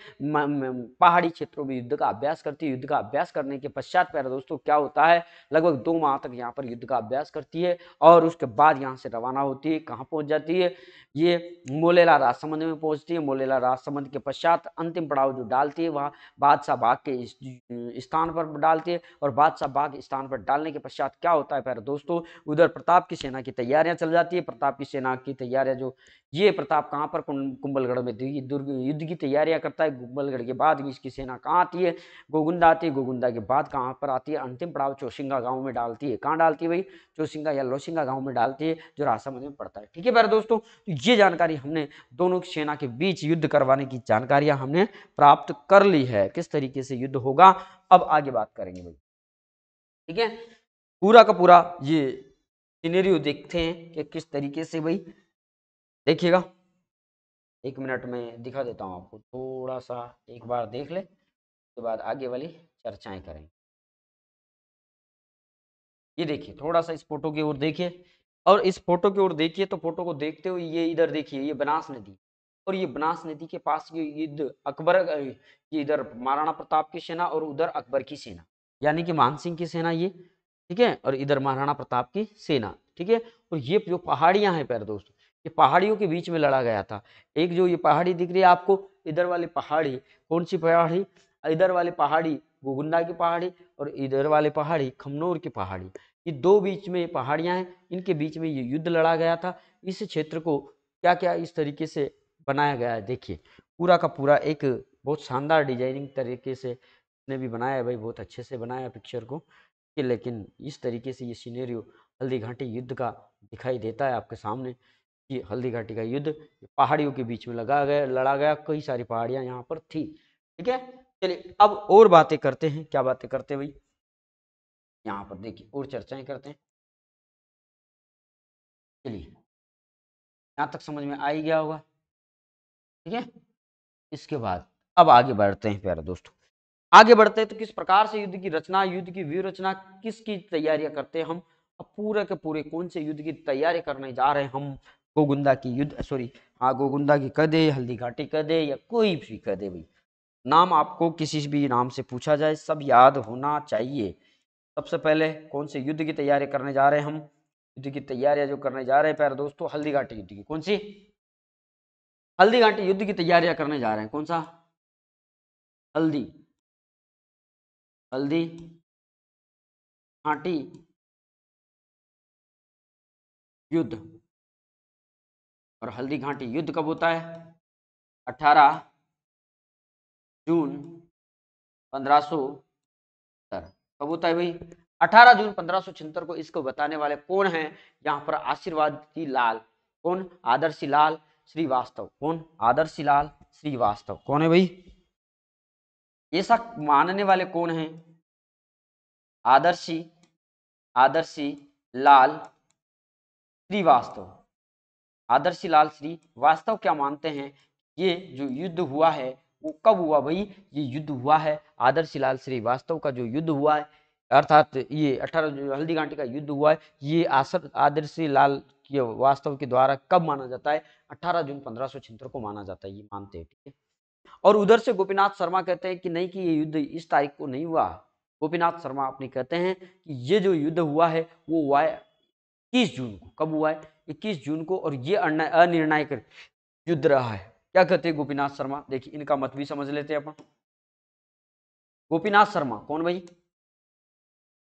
पहाड़ी क्षेत्रों में युद्ध का अभ्यास करती है युद्ध का अभ्यास करने के पश्चात प्यारा दोस्तों क्या होता है लगभग दो माह तक यहाँ पर युद्ध का अभ्यास करती है और उसके बाद यहाँ से रवाना होती है कहाँ पहुँच जाती है ये मोलेला राजसमंद में पहुंचती है मोलेला राजसमंद के पश्चात अंतिम पड़ाव जो डालती है वहाँ बादशाह बाग के स्थान पर डालती है और बादशाह बाग स्थान पर डालने के पश्चात क्या होता है प्यारे दोस्तों उधर प्रताप की सेना की तैयारियां चल जाती है प्रताप की सेना की तैयारियां जो ये प्रताप कहाँ पर कुंभलगढ़ में दुर्ग युद्ध की तैयारियां करता है कुंभलगढ़ के बाद इसकी सेना कहाँ आती है गोगुंदा आती है गोगुंदा के बाद कहाँ पर आती है अंतिम पड़ाव चौसिंगा गाँव में डालती है कहाँ डालती है भाई चौसिंगा या लोसिंगा गाँव में डालती है जो राजसमंद में पड़ता है ठीक है प्यारे दोस्तों तो ये जानकारी हमने दोनों सेना के बीच युद्ध करवाने की जानकारियां हमने प्राप्त कर ली है किस तरीके से युद्ध होगा अब आगे बात करेंगे भाई ठीक है पूरा का पूरा ये सिनेरियो देखते हैं कि किस तरीके से भाई देखिएगा एक मिनट में दिखा देता हूं आपको थोड़ा सा एक बार देख ले उसके बाद आगे वाली चर्चाएं करें ये देखिए थोड़ा सा इस फोटो की ओर देखिए और इस फोटो की ओर देखिए तो फोटो को देखते हुए ये इधर देखिए ये बनास नदी और ये बनास नदी के पास ये युद्ध अकबर ये इधर महाराणा प्रताप की सेना और उधर अकबर की सेना यानी कि मान सिंह की सेना ये ठीक है और इधर महाराणा प्रताप की सेना ठीक है और ये जो पहाड़ियां हैं प्यारे दोस्तों ये पहाड़ियों के बीच में लड़ा गया था एक जो ये पहाड़ी दिख रही है आपको इधर वाली पहाड़ी कौन सी पहाड़ी इधर वाली पहाड़ी गोगुंडा की पहाड़ी और इधर वाली पहाड़ी खमनौर की पहाड़ी ये दो बीच में पहाड़ियां हैं इनके बीच में ये युद्ध लड़ा गया था इस क्षेत्र को क्या क्या इस तरीके से बनाया गया है देखिए पूरा का पूरा एक बहुत शानदार डिजाइनिंग तरीके से ने भी बनाया है भाई बहुत अच्छे से बनाया पिक्चर को कि लेकिन इस तरीके से ये सीनेरियो हल्दी घाटी युद्ध का दिखाई देता है आपके सामने कि हल्दी घाटी का युद्ध पहाड़ियों के बीच में लगा गया लड़ा गया कई सारी पहाड़ियाँ यहाँ पर थी ठीक है चलिए अब और बातें करते हैं क्या बातें करते हैं भाई यहाँ पर देखिए और चर्चाएं करते हैं चलिए यहाँ तक समझ में आ ही गया होगा ठीक है इसके बाद अब आगे बढ़ते हैं प्यारे दोस्तों आगे बढ़ते हैं तो किस प्रकार से युद्ध की रचना युद्ध की व्यूरचना किसकी तैयारियां करते हैं हम अब पूरे के पूरे कौन से युद्ध की तैयारी करने जा रहे हैं हम गोगुंदा की युद्ध सॉरी हाँ गोगुंदा की कदे हल्दी घाटी कदे या कोई भी कदे भाई नाम आपको किसी भी नाम से पूछा जाए सब याद होना चाहिए सबसे पहले कौन से युद्ध की तैयारी करने जा रहे हैं हम युद्ध की तैयारियां जो करने जा रहे हैं प्यारे दोस्तों हल्दी घाटी युद्ध की कौन सी हल्दी घाटी युद्ध की तैयारियां करने जा रहे हैं कौन सा हल्दी हल्दी घाटी युद्ध और हल्दी घाटी युद्ध कब होता है 18 जून पंद्रह कब होता है भाई 18 जून पंद्रह को इसको बताने वाले कौन हैं यहाँ पर आशीर्वाद लाल कौन आदर्शी लाल श्रीवास्तव कौन आदर्शीलाल श्रीवास्तव कौन है भाई ये सब मानने वाले कौन है आदर्शी आदर्शी लाल श्रीवास्तव आदर्शी लाल श्रीवास्तव क्या मानते हैं ये जो युद्ध हुआ है वो कब हुआ भाई ये युद्ध हुआ है आदर्शी लाल श्रीवास्तव का जो युद्ध हुआ है अर्थात ये अठारह हल्दी घाटी का युद्ध हुआ है ये आदर्शी लाल ये वास्तव के द्वारा कब माना जाता है 18 जून पंद्रह को माना जाता है ये मानते हैं ठीक है और उधर से गोपीनाथ शर्मा कहते हैं कि नहीं कि ये युद्ध इस तारीख को नहीं हुआ गोपीनाथ शर्मा अपने कहते हैं कि ये जो युद्ध हुआ है वो हुआ है इक्कीस जून को कब हुआ है इक्कीस जून को और ये अनिर्णायक युद्ध रहा है क्या कहते हैं गोपीनाथ शर्मा देखिए इनका मत भी समझ लेते हैं अपन गोपीनाथ शर्मा कौन भाई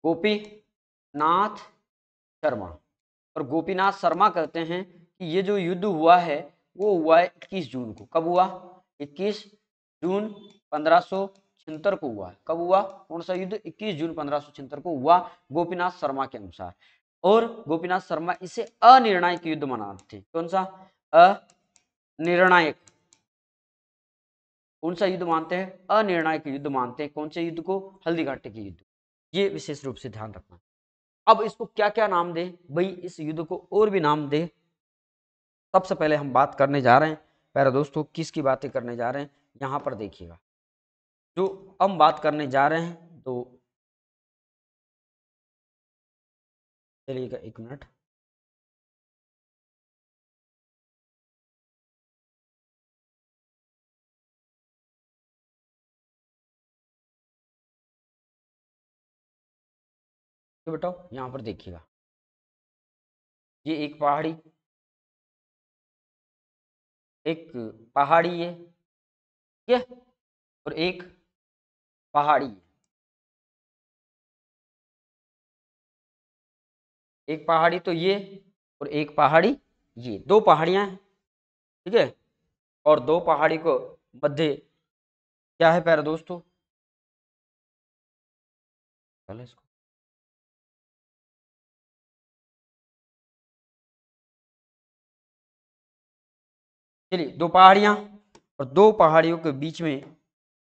गोपीनाथ शर्मा और गोपीनाथ शर्मा कहते हैं कि ये जो युद्ध हुआ है वो हुआ है इक्कीस जून को कब हुआ इक्कीस जून पंद्रह को हुआ कब हुआ कौन सा युद्ध 21 जून पंद्रह को हुआ गोपीनाथ शर्मा के अनुसार और गोपीनाथ शर्मा इसे अनिर्णायक युद्ध मनाते थे कौन सा अनिर्णायक कौन सा युद्ध मानते हैं अनिर्णायक युद्ध मानते हैं कौन से युद्ध को हल्दीघाटी के युद्ध ये विशेष रूप से ध्यान रखना अब इसको क्या क्या नाम दें भाई इस युद्ध को और भी नाम दें सबसे पहले हम बात करने जा रहे हैं पहले दोस्तों किसकी बातें करने जा रहे हैं यहाँ पर देखिएगा जो हम बात करने जा रहे हैं तो चलिएगा एक मिनट तो बताओ यहाँ पर देखिएगा ये एक पहाड़ी एक पहाड़ी है ठीक है और एक पहाड़ी है एक पहाड़ी तो ये और एक पहाड़ी ये दो पहाड़ियां हैं ठीक है और दो पहाड़ी को मध्य क्या है प्यारे दोस्तों इसको चलिए दो पहाड़ियाँ और दो पहाड़ियों के बीच में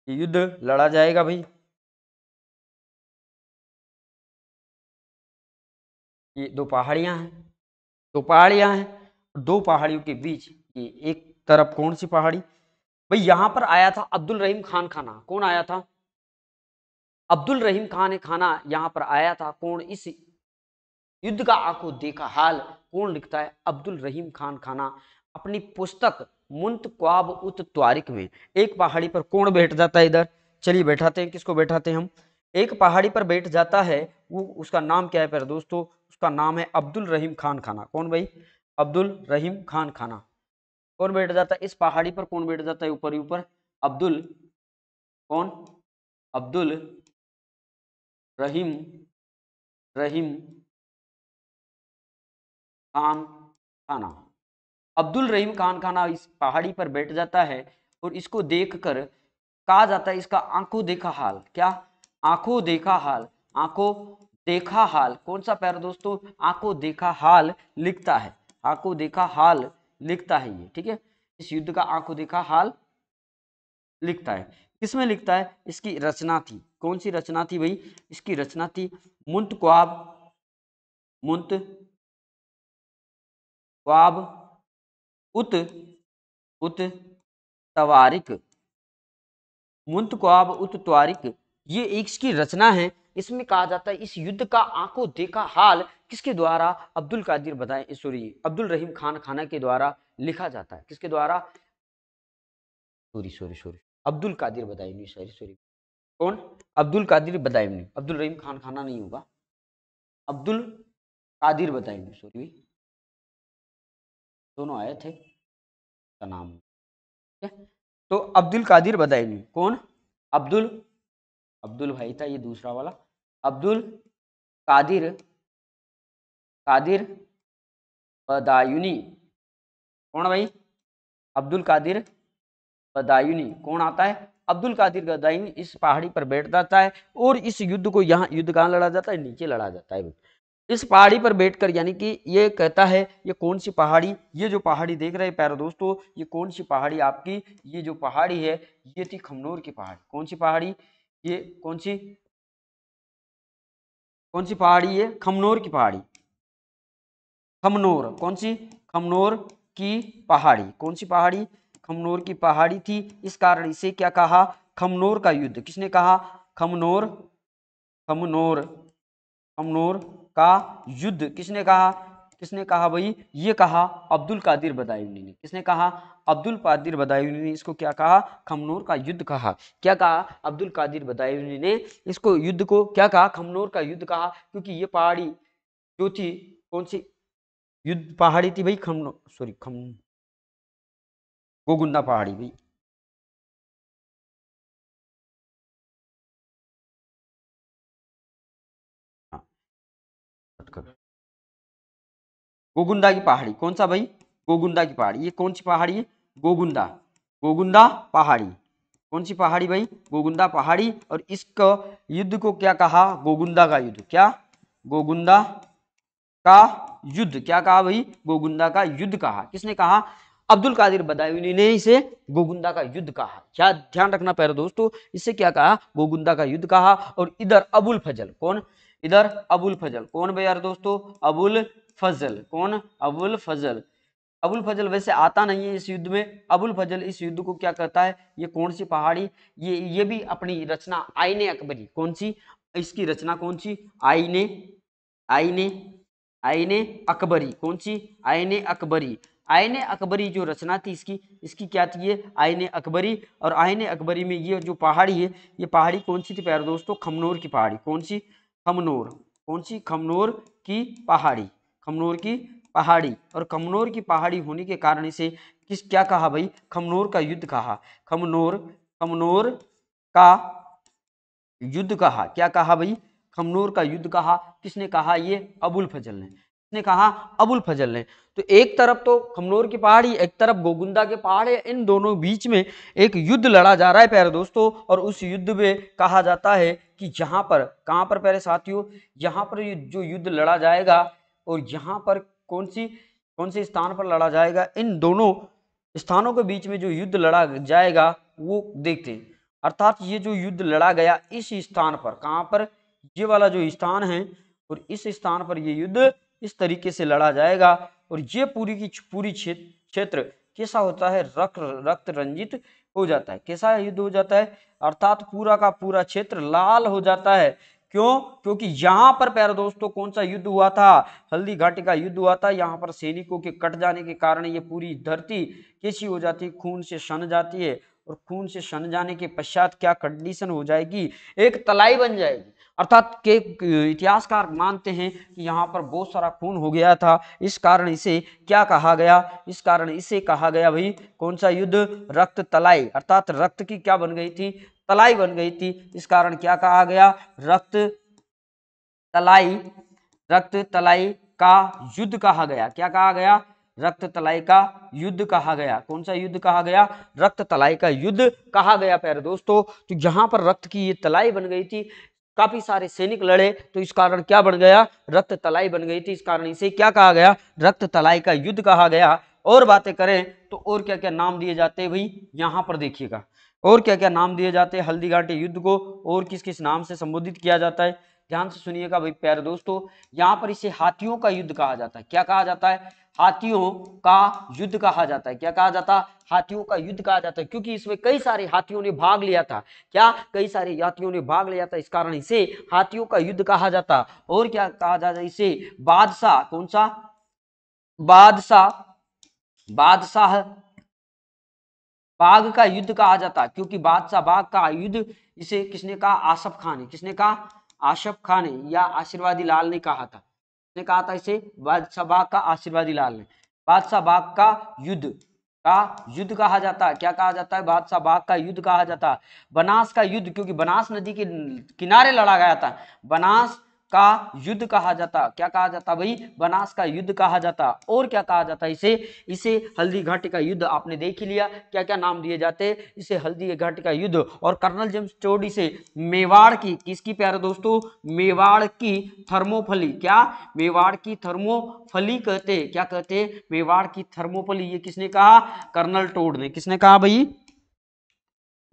युद्ध लड़ा जाएगा भाई ये दो पहाड़ियाँ हैं दो पहाड़ियाँ हैं दो पहाड़ियों के बीच ये एक तरफ कौन सी पहाड़ी भाई यहाँ पर आया था अब्दुल रहीम खान खाना कौन आया था अब्दुल रहीम खान खाना यहाँ पर आया था कौन इस युद्ध का आंखों देखा हाल कौन लिखता है अब्दुल रहीम खान खाना अपनी पुस्तक मुंत क्वाब उत त्वारिक में एक पहाड़ी पर कौन बैठ जाता है इधर चलिए बैठाते हैं किसको बैठाते हैं हम एक पहाड़ी पर बैठ जाता है वो उसका नाम क्या है पर दोस्तों उसका नाम है अब्दुल रहीम खान खाना कौन भाई अब्दुल रहीम खान खाना कौन बैठ जाता है इस पहाड़ी पर कौन बैठ जाता है ऊपर ही ऊपर अब्दुल कौन अब्दुल रहीम रहीम खान खाना अब्दुल रहीम खान खाना इस पहाड़ी पर बैठ जाता है और इसको देखकर कहा जाता है इसका आंखों देखा हाल क्या आंखों देखा हाल आंखों देखा हाल कौन सा पैर दोस्तों आंखों देखा हाल लिखता है आंखों देखा हाल लिखता है ये ठीक है इस युद्ध का आंखों देखा हाल लिखता है किसमें लिखता है इसकी रचना थी कौन सी रचना थी भाई इसकी रचना थी मुंत क्वाब मुंत क्वाब उत उत तवारिक मुंत ख्वाब उत त्वारिक ये एक इसकी रचना है इसमें कहा जाता है इस युद्ध का आंखों देखा हाल किसके द्वारा अब्दुल कादिर बताए सॉरी अब्दुल रहीम खान खाना के द्वारा लिखा जाता है किसके द्वारा sorry sorry sorry Abdul Qadir Badayuni sorry sorry कौन अब्दुल कादिर बदायमनी अब्दुल रहीम खान खाना नहीं होगा अब्दुल कादिर बदायमनी सॉरी दोनों आए थे का नाम ठीक है तो अब्दुल कादिर बदायूनी कौन अब्दुल अब्दुल भाई था ये दूसरा वाला अब्दुल कादिर कादिर बदायूनी कौन भाई अब्दुल कादिर बदायूनी कौन आता है अब्दुल कादिर बदायूनी इस पहाड़ी पर बैठ जाता है और इस युद्ध को यहाँ युद्ध कहाँ लड़ा जाता है नीचे लड़ा जाता है भाई इस पहाड़ी पर बैठकर यानी कि ये कहता है ये कौन सी पहाड़ी ये जो पहाड़ी देख रहे हैं प्यारे दोस्तों ये कौन सी पहाड़ी आपकी ये जो पहाड़ी है ये थी खमनोर की पहाड़ी कौन सी पहाड़ी ये कौन सी कौन सी पहाड़ी है खमनोर की पहाड़ी खमनोर कौन सी खमनोर की पहाड़ी कौन सी पहाड़ी खमनोर की पहाड़ी थी इस कारण इसे क्या कहा खमनोर का युद्ध किसने कहा खमनोर खमनोर खमनोर का युद्ध किसने कहा किसने कहा भाई ये कहा अब्दुल कादिर बदायूनी ने किसने कहा अब्दुल कादिर बदायूनी ने इसको क्या कहा खमनोर का युद्ध कहा क्या कहा अब्दुल कादिर बदायूनी ने इसको युद्ध को क्या कहा खमनोर का युद्ध कहा क्योंकि ये पहाड़ी जो थी कौन सी युद्ध पहाड़ी थी भाई खमनोर सॉरी खम गोगुंदा पहाड़ी भाई गोगुंदा की पहाड़ी कौन सा भाई गोगुंदा की पहाड़ी ये कौन सी पहाड़ी है गोगुंदा गोगुंदा पहाड़ी कौन सी पहाड़ी भाई गोगुंदा पहाड़ी और इस युद्ध को क्या कहा गोगुंदा का युद्ध क्या गोगुंदा का युद्ध क्या कहा भाई गोगुंदा का युद्ध कहा किसने कहा अब्दुल कादिर बदायूनी ने इसे गोगुंदा का युद्ध कहा क्या ध्यान रखना पड़ रहा दोस्तों इसे क्या कहा गोगुंदा का युद्ध कहा और इधर अबुल फजल कौन इधर अबुल फजल कौन भाई यार दोस्तों अबुल फजल कौन अबुल फजल अबुल फजल वैसे आता नहीं है इस युद्ध में अबुल फजल इस युद्ध को क्या करता है ये कौन सी पहाड़ी ये ये भी अपनी रचना आईने अकबरी कौन सी इसकी रचना कौन सी आईने आईने आईने अकबरी कौन सी आईने अकबरी आयने अकबरी जो रचना थी इसकी इसकी क्या थी ये आयने अकबरी और आयने अकबरी में ये जो पहाड़ी है ये पहाड़ी कौन सी थी प्यारे दोस्तों खमनोर की पहाड़ी कौन सी खमनोर कौन सी खमनोर की पहाड़ी खमनोर की पहाड़ी और खमनोर की पहाड़ी होने के कारण इसे किस क्या कहा भाई खमनोर का युद्ध कहा खमनोर खमनोर का युद्ध कहा क्या कहा भाई खमनोर का युद्ध कहा किसने कहा ये अबुल फजल ने किसने कहा अबुल फजल ने तो एक तरफ तो खमनोर की पहाड़ी एक तरफ गोगुंदा के पहाड़ है इन दोनों बीच में एक युद्ध लड़ा जा रहा है प्यारे दोस्तों और उस युद्ध में कहा जाता है कि जहां पर कहां पर प्यारे साथियों यहां पर जो युद्ध लड़ा जाएगा और यहाँ पर कौन सी कौन से स्थान पर लड़ा जाएगा इन दोनों स्थानों के बीच में जो युद्ध लड़ा जाएगा वो देखते हैं अर्थात ये जो युद्ध लड़ा गया इस स्थान पर कहाँ पर ये वाला जो स्थान है और इस स्थान पर ये युद्ध इस तरीके से लड़ा जाएगा और ये पूरी की पूरी क्षेत्र कैसा होता है रक्त रक्त रंजित हो जाता है कैसा युद्ध हो जाता है अर्थात पूरा का पूरा क्षेत्र लाल हो जाता है क्यों क्योंकि यहां पर प्यारे दोस्तों कौन सा युद्ध हुआ था हल्दी घाटी का युद्ध हुआ था यहाँ पर सैनिकों के कट जाने के कारण ये पूरी धरती कैसी हो जाती है खून से सन जाती है और खून से सन जाने के पश्चात क्या कंडीशन हो जाएगी एक तलाई बन जाएगी अर्थात के इतिहासकार मानते हैं कि यहाँ पर बहुत सारा खून हो गया था इस कारण इसे क्या कहा गया इस कारण इसे कहा गया भाई कौन सा युद्ध रक्त तलाई अर्थात रक्त की क्या बन गई थी तलाई बन गई थी इस कारण क्या कहा गया रक्त तलाई रक्त तलाई का युद्ध कहा गया क्या कहा गया रक्त तलाई का युद्ध कहा गया कौन सा युद्ध कहा गया रक्त तलाई का युद्ध कहा गया प्यारे दोस्तों तो यहाँ पर रक्त की ये तलाई बन गई थी काफी सारे सैनिक लड़े तो इस कारण क्या बन गया रक्त तलाई बन गई थी इस कारण इसे क्या कहा गया रक्त तलाई का युद्ध कहा गया और बातें करें तो और क्या क्या नाम दिए जाते हैं भाई यहाँ पर देखिएगा और क्या क्या नाम दिए जाते हैं हल्दी घाटी युद्ध को और किस किस नाम से संबोधित किया जाता है ध्यान से सुनिएगा भाई प्यारे दोस्तों यहाँ पर इसे हाथियों का युद्ध कहा जाता है क्या कहा जाता है हाथियों का युद्ध कहा जाता है क्या कहा जाता है हाथियों का युद्ध कहा जाता है क्योंकि इसमें कई सारे हाथियों ने भाग लिया था क्या कई सारे हाथियों ने भाग लिया था इस कारण इसे हाथियों का युद्ध कहा जाता और क्या कहा जाता इसे बादशाह कौन सा बादशाह बादशाह बाघ का युद्ध कहा जाता है क्योंकि बादशाह बाघ का युद्ध इसे किसने कहा आसफ खान ने किसने कहा आसफ खान ने या आशीर्वादी लाल ने कहा था किसने कहा था इसे बादशाह बाघ का आशीर्वादी लाल ने बादशाह बाघ का युद्ध का युद्ध कहा जाता है क्या कहा जाता है बादशाह बाग का युद्ध कहा जाता है बनास का युद्ध क्योंकि बनास नदी के किनारे लड़ा गया था बनास का युद्ध कहा जाता क्या कहा जाता भाई बनास का युद्ध कहा जाता और क्या कहा जाता इसे इसे हल्दी घाटी का युद्ध आपने देख ही लिया क्या क्या नाम दिए जाते इसे हल्दी घाटी का युद्ध और कर्नल जेम्स टोड इसे मेवाड़ की किसकी प्यारे दोस्तों मेवाड़ की थर्मोफली क्या मेवाड़ की थर्मोफली कहते क्या कहते मेवाड़ की थर्मोफली ये किसने कहा कर्नल टोड ने किसने कहा भाई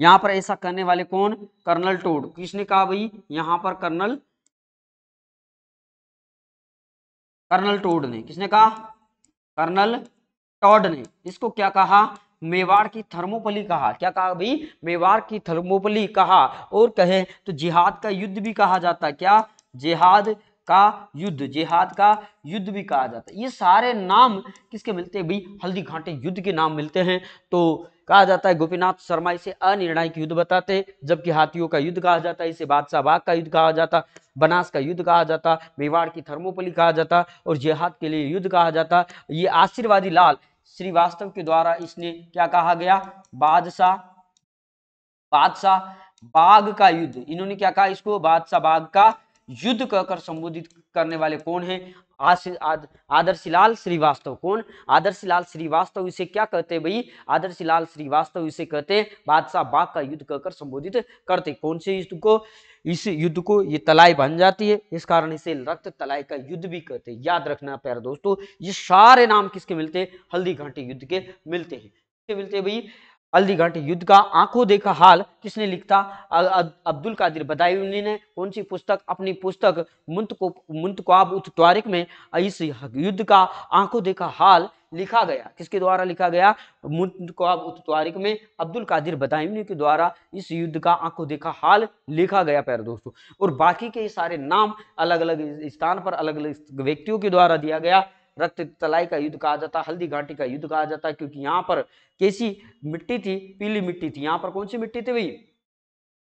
यहां पर ऐसा करने वाले कौन कर्नल टोड किसने कहा भाई यहां पर कर्नल कर्नल टोड ने किसने कहा कर्नल टॉड ने इसको क्या कहा मेवाड़ की थर्मोपली कहा क्या कहा भाई मेवाड़ की थर्मोपली कहा और कहे तो जिहाद का युद्ध भी कहा जाता है क्या जिहाद का युद्ध जिहाद का युद्ध भी कहा जाता है ये सारे नाम किसके मिलते हैं भाई हल्दी घाटे युद्ध के नाम मिलते हैं तो कहा जाता है गोपीनाथ शर्मा इसे अनिर्णायक युद्ध बताते जबकि हाथियों का युद्ध कहा जाता है इसे बादशाह बाग का युद्ध कहा जाता बनास का युद्ध कहा जाता मेवाड़ की थर्मोपली कहा जाता और जिहाद के लिए युद्ध कहा जाता ये आशीर्वादी लाल श्रीवास्तव के द्वारा इसने क्या कहा गया बादशाह बादशाह बाघ का युद्ध इन्होंने क्या कहा इसको बादशाह बाघ का युद्ध कहकर संबोधित करने वाले कौन है आदर्शीलाल श्रीवास्तव कौन आदर्शीलाल श्रीवास्तव इसे क्या कहते हैं भाई आदर्शीलाल श्रीवास्तव इसे कहते हैं बादशाह बाग का युद्ध कहकर संबोधित करते कौन से युद्ध को इस युद्ध को ये तलाई बन जाती है इस कारण इसे रक्त तलाई का युद्ध भी कहते हैं याद रखना प्यारे दोस्तों ये सारे नाम किसके मिलते हैं हल्दी घाटी युद्ध के मिलते हैं मिलते हैं भाई अल्दीघट युद्ध का आंखों देखा हाल किसने लिखता अब्दुल कादिर बदायूनी ने कौन सी पुस्तक अपनी पुस्तक मुंतको मुंतकवाब उत्तारिक में इस युद्ध का आंखों देखा हाल लिखा गया किसके द्वारा लिखा गया मुंतकवाब उत्तारिक में अब्दुल कादिर बदायूनी के द्वारा इस युद्ध का आंखों देखा हाल लिखा गया प्यारे दोस्तों और बाकी के सारे नाम अलग अलग स्थान पर अलग अलग व्यक्तियों के द्वारा दिया गया रक्त तलाई का युद्ध कहा जाता है हल्दी घाटी का युद्ध कहा जाता है क्योंकि यहाँ पर कैसी मिट्टी थी पीली मिट्टी थी यहाँ पर कौन सी मिट्टी थी भाई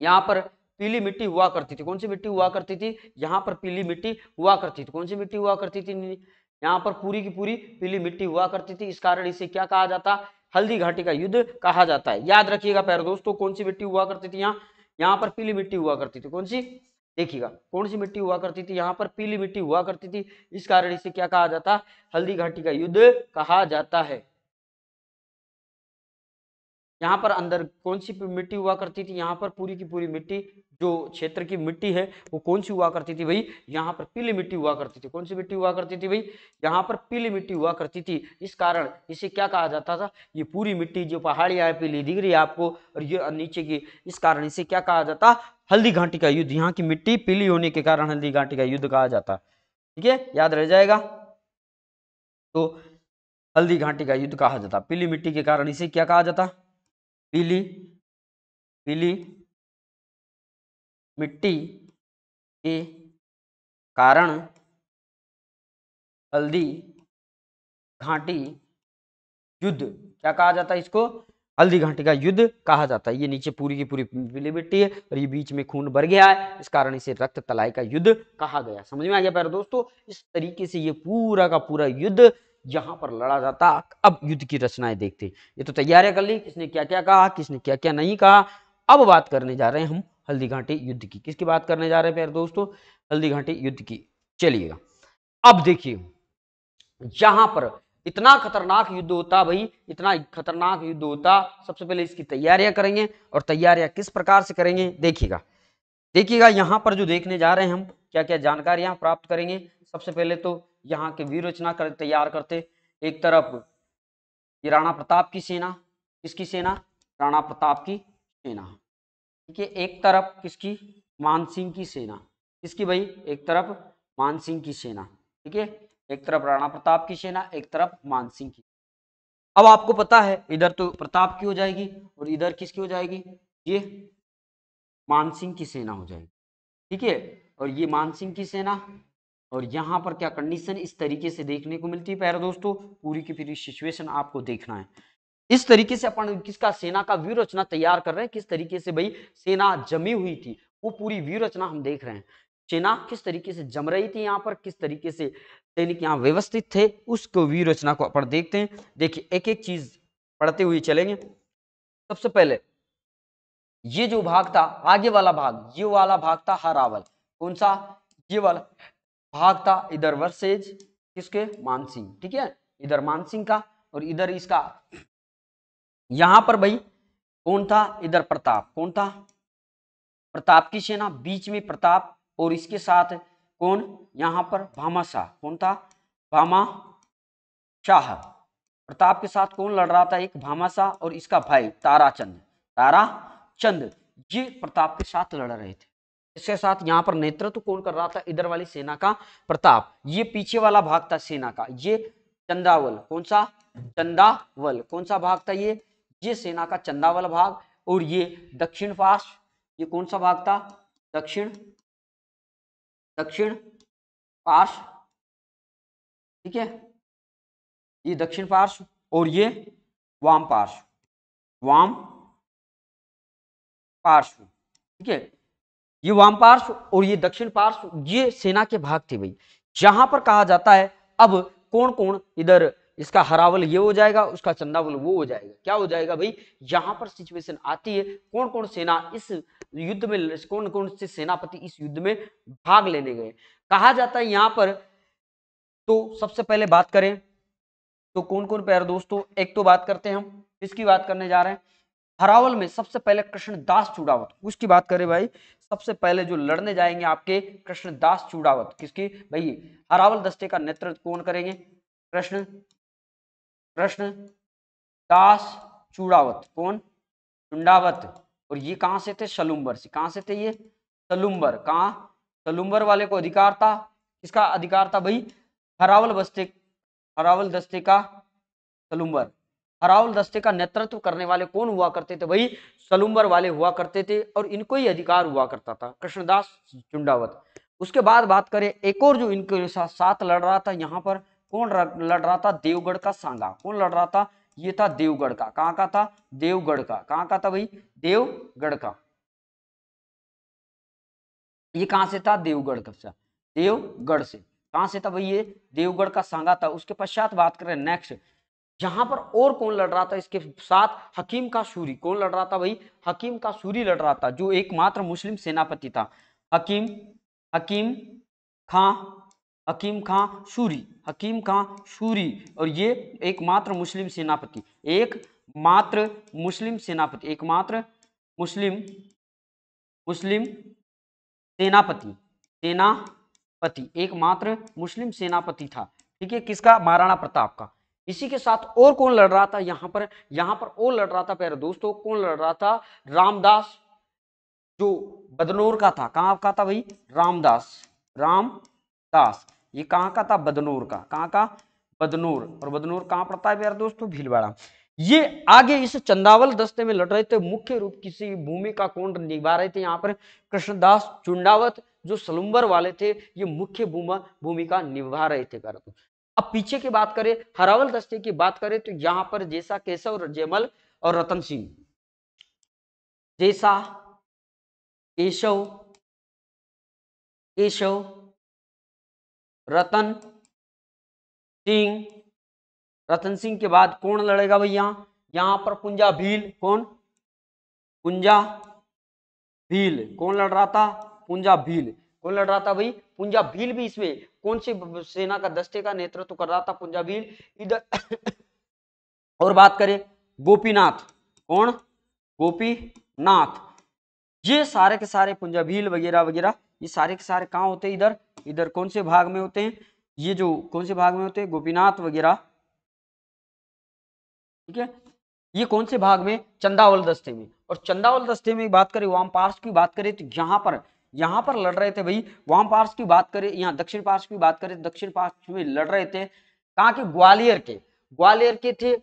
यहाँ पर पीली मिट्टी हुआ करती थी कौन सी मिट्टी हुआ करती थी यहाँ पर पीली मिट्टी हुआ करती थी कौन सी मिट्टी हुआ करती थी यहाँ पर पूरी की पूरी पीली मिट्टी हुआ करती थी इस कारण इसे क्या कहा जाता हल्दी घाटी का युद्ध कहा जाता है याद रखिएगा पैर दोस्तों कौन सी मिट्टी हुआ करती थी यहाँ यहाँ पर पीली मिट्टी हुआ करती थी कौन सी देखिएगा कौन सी मिट्टी हुआ करती थी यहाँ पर पीली मिट्टी हुआ करती थी इस कारण इसे क्या कहा जाता हल्दी घाटी का युद्ध कहा जाता है यहाँ पर अंदर कौन सी मिट्टी हुआ करती थी यहाँ पर पूरी की पूरी मिट्टी जो क्षेत्र की मिट्टी है वो कौन सी हुआ करती थी भाई यहाँ पर पीली मिट्टी हुआ करती थी कौन सी मिट्टी हुआ करती थी भाई यहाँ पर पीली मिट्टी हुआ करती थी इस कारण इसे क्या कहा जाता था ये पूरी मिट्टी जो पहाड़ी पीली दिख रही है आपको और ये नीचे की इस कारण इसे क्या कहा जाता हल्दी घाटी का युद्ध यहाँ की मिट्टी पीली होने के कारण हल्दी घाटी का युद्ध कहा जाता ठीक है याद रह जाएगा तो हल्दी घाटी का युद्ध कहा जाता पीली मिट्टी के कारण इसे क्या कहा जाता पीली पीली मिट्टी के कारण हल्दी घाटी युद्ध क्या कहा जाता है इसको हल्दी घाटी का युद्ध कहा जाता है ये नीचे पूरी की पूरी पीली मिट्टी है और ये बीच में खून भर गया है इस कारण इसे रक्त तलाई का युद्ध कहा गया समझ में आ गया पैर दोस्तों इस तरीके से ये पूरा का पूरा युद्ध यहाँ पर लड़ा जाता अब युद्ध की रचनाएं देखते ये तो तैयारियां कर ली किसने क्या क्या कहा किसने क्या क्या नहीं कहा अब बात करने जा रहे हैं हम हल्दी घाटी युद्ध की किसकी बात करने जा रहे हैं प्यारे दोस्तों हल्दी घाटी युद्ध की चलिएगा अब देखिए यहां पर इतना खतरनाक युद्ध होता भाई इतना खतरनाक युद्ध होता सबसे पहले इसकी तैयारियां करेंगे और तैयारियां किस प्रकार से करेंगे देखिएगा देखिएगा यहाँ पर जो देखने जा रहे हैं हम क्या क्या जानकारियां प्राप्त करेंगे सबसे पहले तो यहाँ के व्यूह रचना कर तैयार करते एक तरफ ये राणा प्रताप की सेना किसकी सेना राणा प्रताप की सेना ठीक है एक तरफ किसकी मान सिंह की सेना किसकी भाई एक तरफ मान सिंह की सेना ठीक है एक तरफ राणा प्रताप की सेना एक तरफ मान सिंह की अब आपको पता है इधर तो प्रताप की हो जाएगी और इधर किसकी हो जाएगी ये मान सिंह की सेना हो जाएगी ठीक है और ये मान सिंह की सेना और यहाँ पर क्या कंडीशन इस तरीके से देखने को मिलती है प्यारे दोस्तों पूरी की पूरी सिचुएशन आपको देखना है इस तरीके से अपन किसका सेना का व्यूरचना तैयार कर रहे हैं किस तरीके से भाई सेना जमी हुई थी वो पूरी व्यूरचना हम देख रहे हैं सेना किस तरीके से जम रही थी यहाँ पर किस तरीके से सैनिक यहाँ व्यवस्थित थे उसको व्यूरचना को अपन देखते हैं देखिए एक एक चीज पढ़ते हुए चलेंगे सबसे पहले ये जो भाग था आगे वाला भाग ये वाला भाग था हरावल कौन सा ये वाला भागता इधर वर्सेज किसके मानसिंह ठीक है इधर मानसिंह का और इधर इसका यहां पर भाई कौन था इधर प्रताप कौन था प्रताप की सेना बीच में प्रताप और इसके साथ कौन यहां पर भामा शाह कौन था भामा शाह प्रताप के साथ कौन लड़ रहा था एक भामा शाह और इसका भाई ताराचंद ताराचंद ये प्रताप के साथ लड़ रहे थे इसके साथ यहाँ पर नेतृत्व तो कौन कर रहा था इधर वाली सेना का प्रताप ये पीछे वाला भाग था सेना का ये चंदावल कौन सा चंदावल कौन सा भाग था ये ये सेना का चंदावल भाग और ये दक्षिण पास ये कौन सा भाग था दक्षिण दक्षिण पार्श ठीक है ये दक्षिण पार्श और ये वाम पार्श वाम पार्श्व ठीक है ये वाम पार्श्व और ये दक्षिण पार्श्व ये सेना के भाग थे भाई जहां पर कहा जाता है अब कौन कौन इधर इसका हरावल ये हो जाएगा उसका चंदावल वो हो जाएगा क्या हो जाएगा भाई यहाँ पर सिचुएशन आती है कौन कौन सेना इस युद्ध में कौन कौन से सेनापति इस युद्ध में भाग लेने गए कहा जाता है यहाँ पर तो सबसे पहले बात करें तो कौन कौन प्यार दोस्तों एक तो बात करते हैं हम इसकी बात करने जा रहे हैं हरावल में सबसे पहले कृष्ण दास चूड़ावत उसकी बात करें भाई सबसे पहले जो लड़ने जाएंगे आपके कृष्ण दास चूड़ावत किसकी भाई हरावल दस्ते का नेतृत्व कौन करेंगे कृष्ण कृष्ण दास चूड़ावत कौन चुंडावत और ये कहां से थे सलुम्बर से कहां से थे ये सलुम्बर कहा सलुम्बर वाले को अधिकार था किसका अधिकार था भाई हरावल बस्ते हरावल दस्ते का सलुम्बर हराउल दस्ते का नेतृत्व करने वाले कौन हुआ करते थे वही सलुम्बर वाले हुआ करते थे और इनको ही अधिकार हुआ करता था कृष्णदास चुंडावत उसके बाद बात करें एक और जो इनके साथ लड़ रहा था यहाँ पर कौन लड़ रहा था देवगढ़ का सांगा कौन लड़ रहा था ये था देवगढ़ का कहाँ का था देवगढ़ का कहाँ का था भाई देवगढ़ का ये कहाँ से था देवगढ़ का देवगढ़ से कहाँ से था भाई ये देवगढ़ का सांगा था उसके पश्चात बात करें नेक्स्ट जहां पर और कौन लड़ रहा था इसके साथ हकीम का सूरी कौन लड़ रहा था भाई हकीम का सूरी लड़ रहा था जो एकमात्र मुस्लिम सेनापति था हकीम हकीम खां हकीम खां सूरी हकीम खां सूरी और ये एकमात्र मुस्लिम सेनापति एक मात्र मुस्लिम सेनापति एकमात्र मुस्लिम मुस्लिम सेनापति सेनापति एकमात्र मुस्लिम सेनापति था ठीक है किसका महाराणा प्रताप का इसी के साथ और कौन लड़ रहा था यहाँ पर यहाँ पर और लड़ रहा था प्यारे दोस्तों कौन लड़ रहा था रामदास जो बदनौर का था कहां का था भाई रामदास रामदास ये कहां का था बदनौर का कहां का बदनौर और बदनौर कहाँ पड़ता है प्यारे दोस्तों भीलवाड़ा ये आगे इस चंदावल दस्ते में लड़ रहे थे मुख्य रूप किसी भूमिका कौन निभा रहे थे यहाँ पर कृष्णदास चुंडावत जो सलुम्बर वाले थे ये मुख्य भूमिका निभा रहे थे कर अब पीछे की बात करें हरावल दस्ते की बात करें तो यहां पर जैसा केशव जयमल और रतन सिंह जैसा केशव केशव रतन सिंह रतन सिंह के बाद कौन लड़ेगा भैया यहां पर पुंजा भील कौन पुंजा भील कौन लड़ रहा था पुंजा भील कौन लड़ रहा था भाई पुंजा भील भी इसमें कौन सी सेना का दस्ते का नेतृत्व कर रहा था पंजाबील इधर (coughs) और बात करें गोपीनाथ कौन गोपीनाथ ये सारे के सारे पंजाबील वगैरह वगैरह ये सारे के सारे कहाँ होते हैं इधर इधर कौन से भाग में होते हैं ये जो कौन से भाग में होते हैं गोपीनाथ वगैरह ठीक है ये कौन से भाग में चंदावल दस्ते में और चंदावल दस्ते में बात करें वाम पार्स की बात करें तो यहाँ पर यहाँ पर लड़ रहे थे भाई वाम पार्श की बात करें यहाँ दक्षिण पार्श की बात करें दक्षिण पार्श में लड़ रहे थे कहा के ग्वालियर के ग्वालियर के थे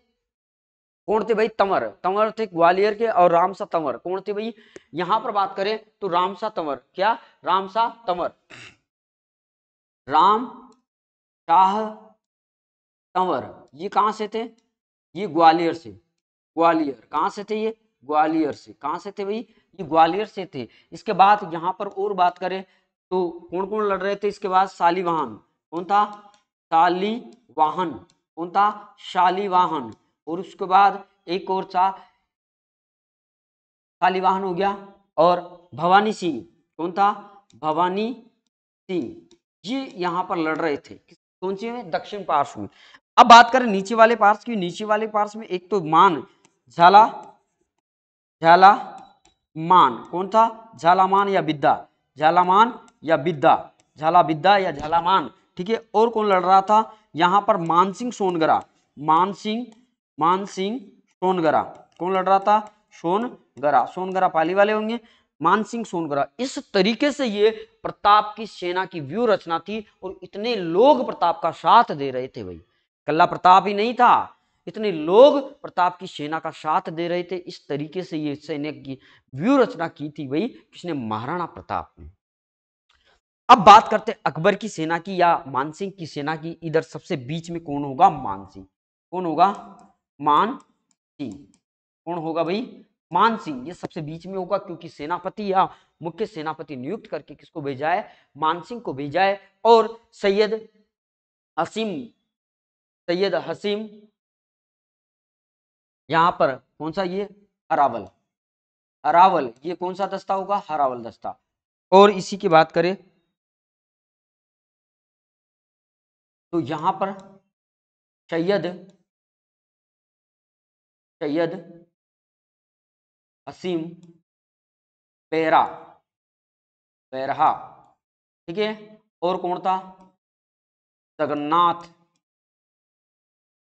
कौन थे भाई तंवर तंवर थे ग्वालियर के और रामसा तंवर कौन थे भाई यहाँ पर बात करें तो रामसा तंवर क्या रामसा तंवर राम शाह तंवर ये कहाँ से थे ये ग्वालियर से ग्वालियर कहाँ से थे ये ग्वालियर से कहाँ से थे भाई ये ग्वालियर से थे इसके बाद यहाँ पर और बात करें तो कौन कौन लड़ रहे थे इसके बाद शालीवाहन कौन था शालीवाहन कौन था शालीवाहन और उसके बाद एक और था शालीवाहन हो गया और भवानी सिंह कौन था भवानी सिंह ये यहाँ पर लड़ रहे थे कौन सी में दक्षिण पार्श में अब बात करें नीचे वाले पार्श की नीचे वाले पार्श में एक तो मान झाला झाला मान कौन था झालामान या बिद्दा झालामान या बिद्दा झाला बिद्दा या झालामान ठीक है और कौन लड़ रहा था यहाँ पर मानसिंह सोनगरा मानसिंह मानसिंह सोनगरा कौन लड़ रहा था सोनगरा सोनगरा पाली वाले होंगे मानसिंह सोनगरा इस तरीके से ये प्रताप की सेना की व्यू रचना थी और इतने लोग प्रताप का साथ दे रहे थे भाई कल्ला प्रताप ही नहीं था इतने लोग प्रताप की सेना का साथ दे रहे थे इस तरीके से ये सैनिक की व्यूह रचना की थी वही किसने महाराणा प्रताप ने अब बात करते अकबर की सेना की या मानसिंह की सेना की इधर सबसे बीच में कौन होगा मानसिंह कौन होगा मान सिंह कौन होगा भाई मान सिंह ये सबसे बीच में होगा क्योंकि सेनापति या मुख्य सेनापति नियुक्त करके किसको भेजा है मान सिंह को भेजा है और सैयद हसीम सैयद हसीम यहाँ पर कौन सा ये अरावल अरावल ये कौन सा दस्ता होगा हरावल दस्ता और इसी की बात करें तो यहाँ पर सैयद सैयद असीम पेरा पेरहा ठीक है और कौन था जगन्नाथ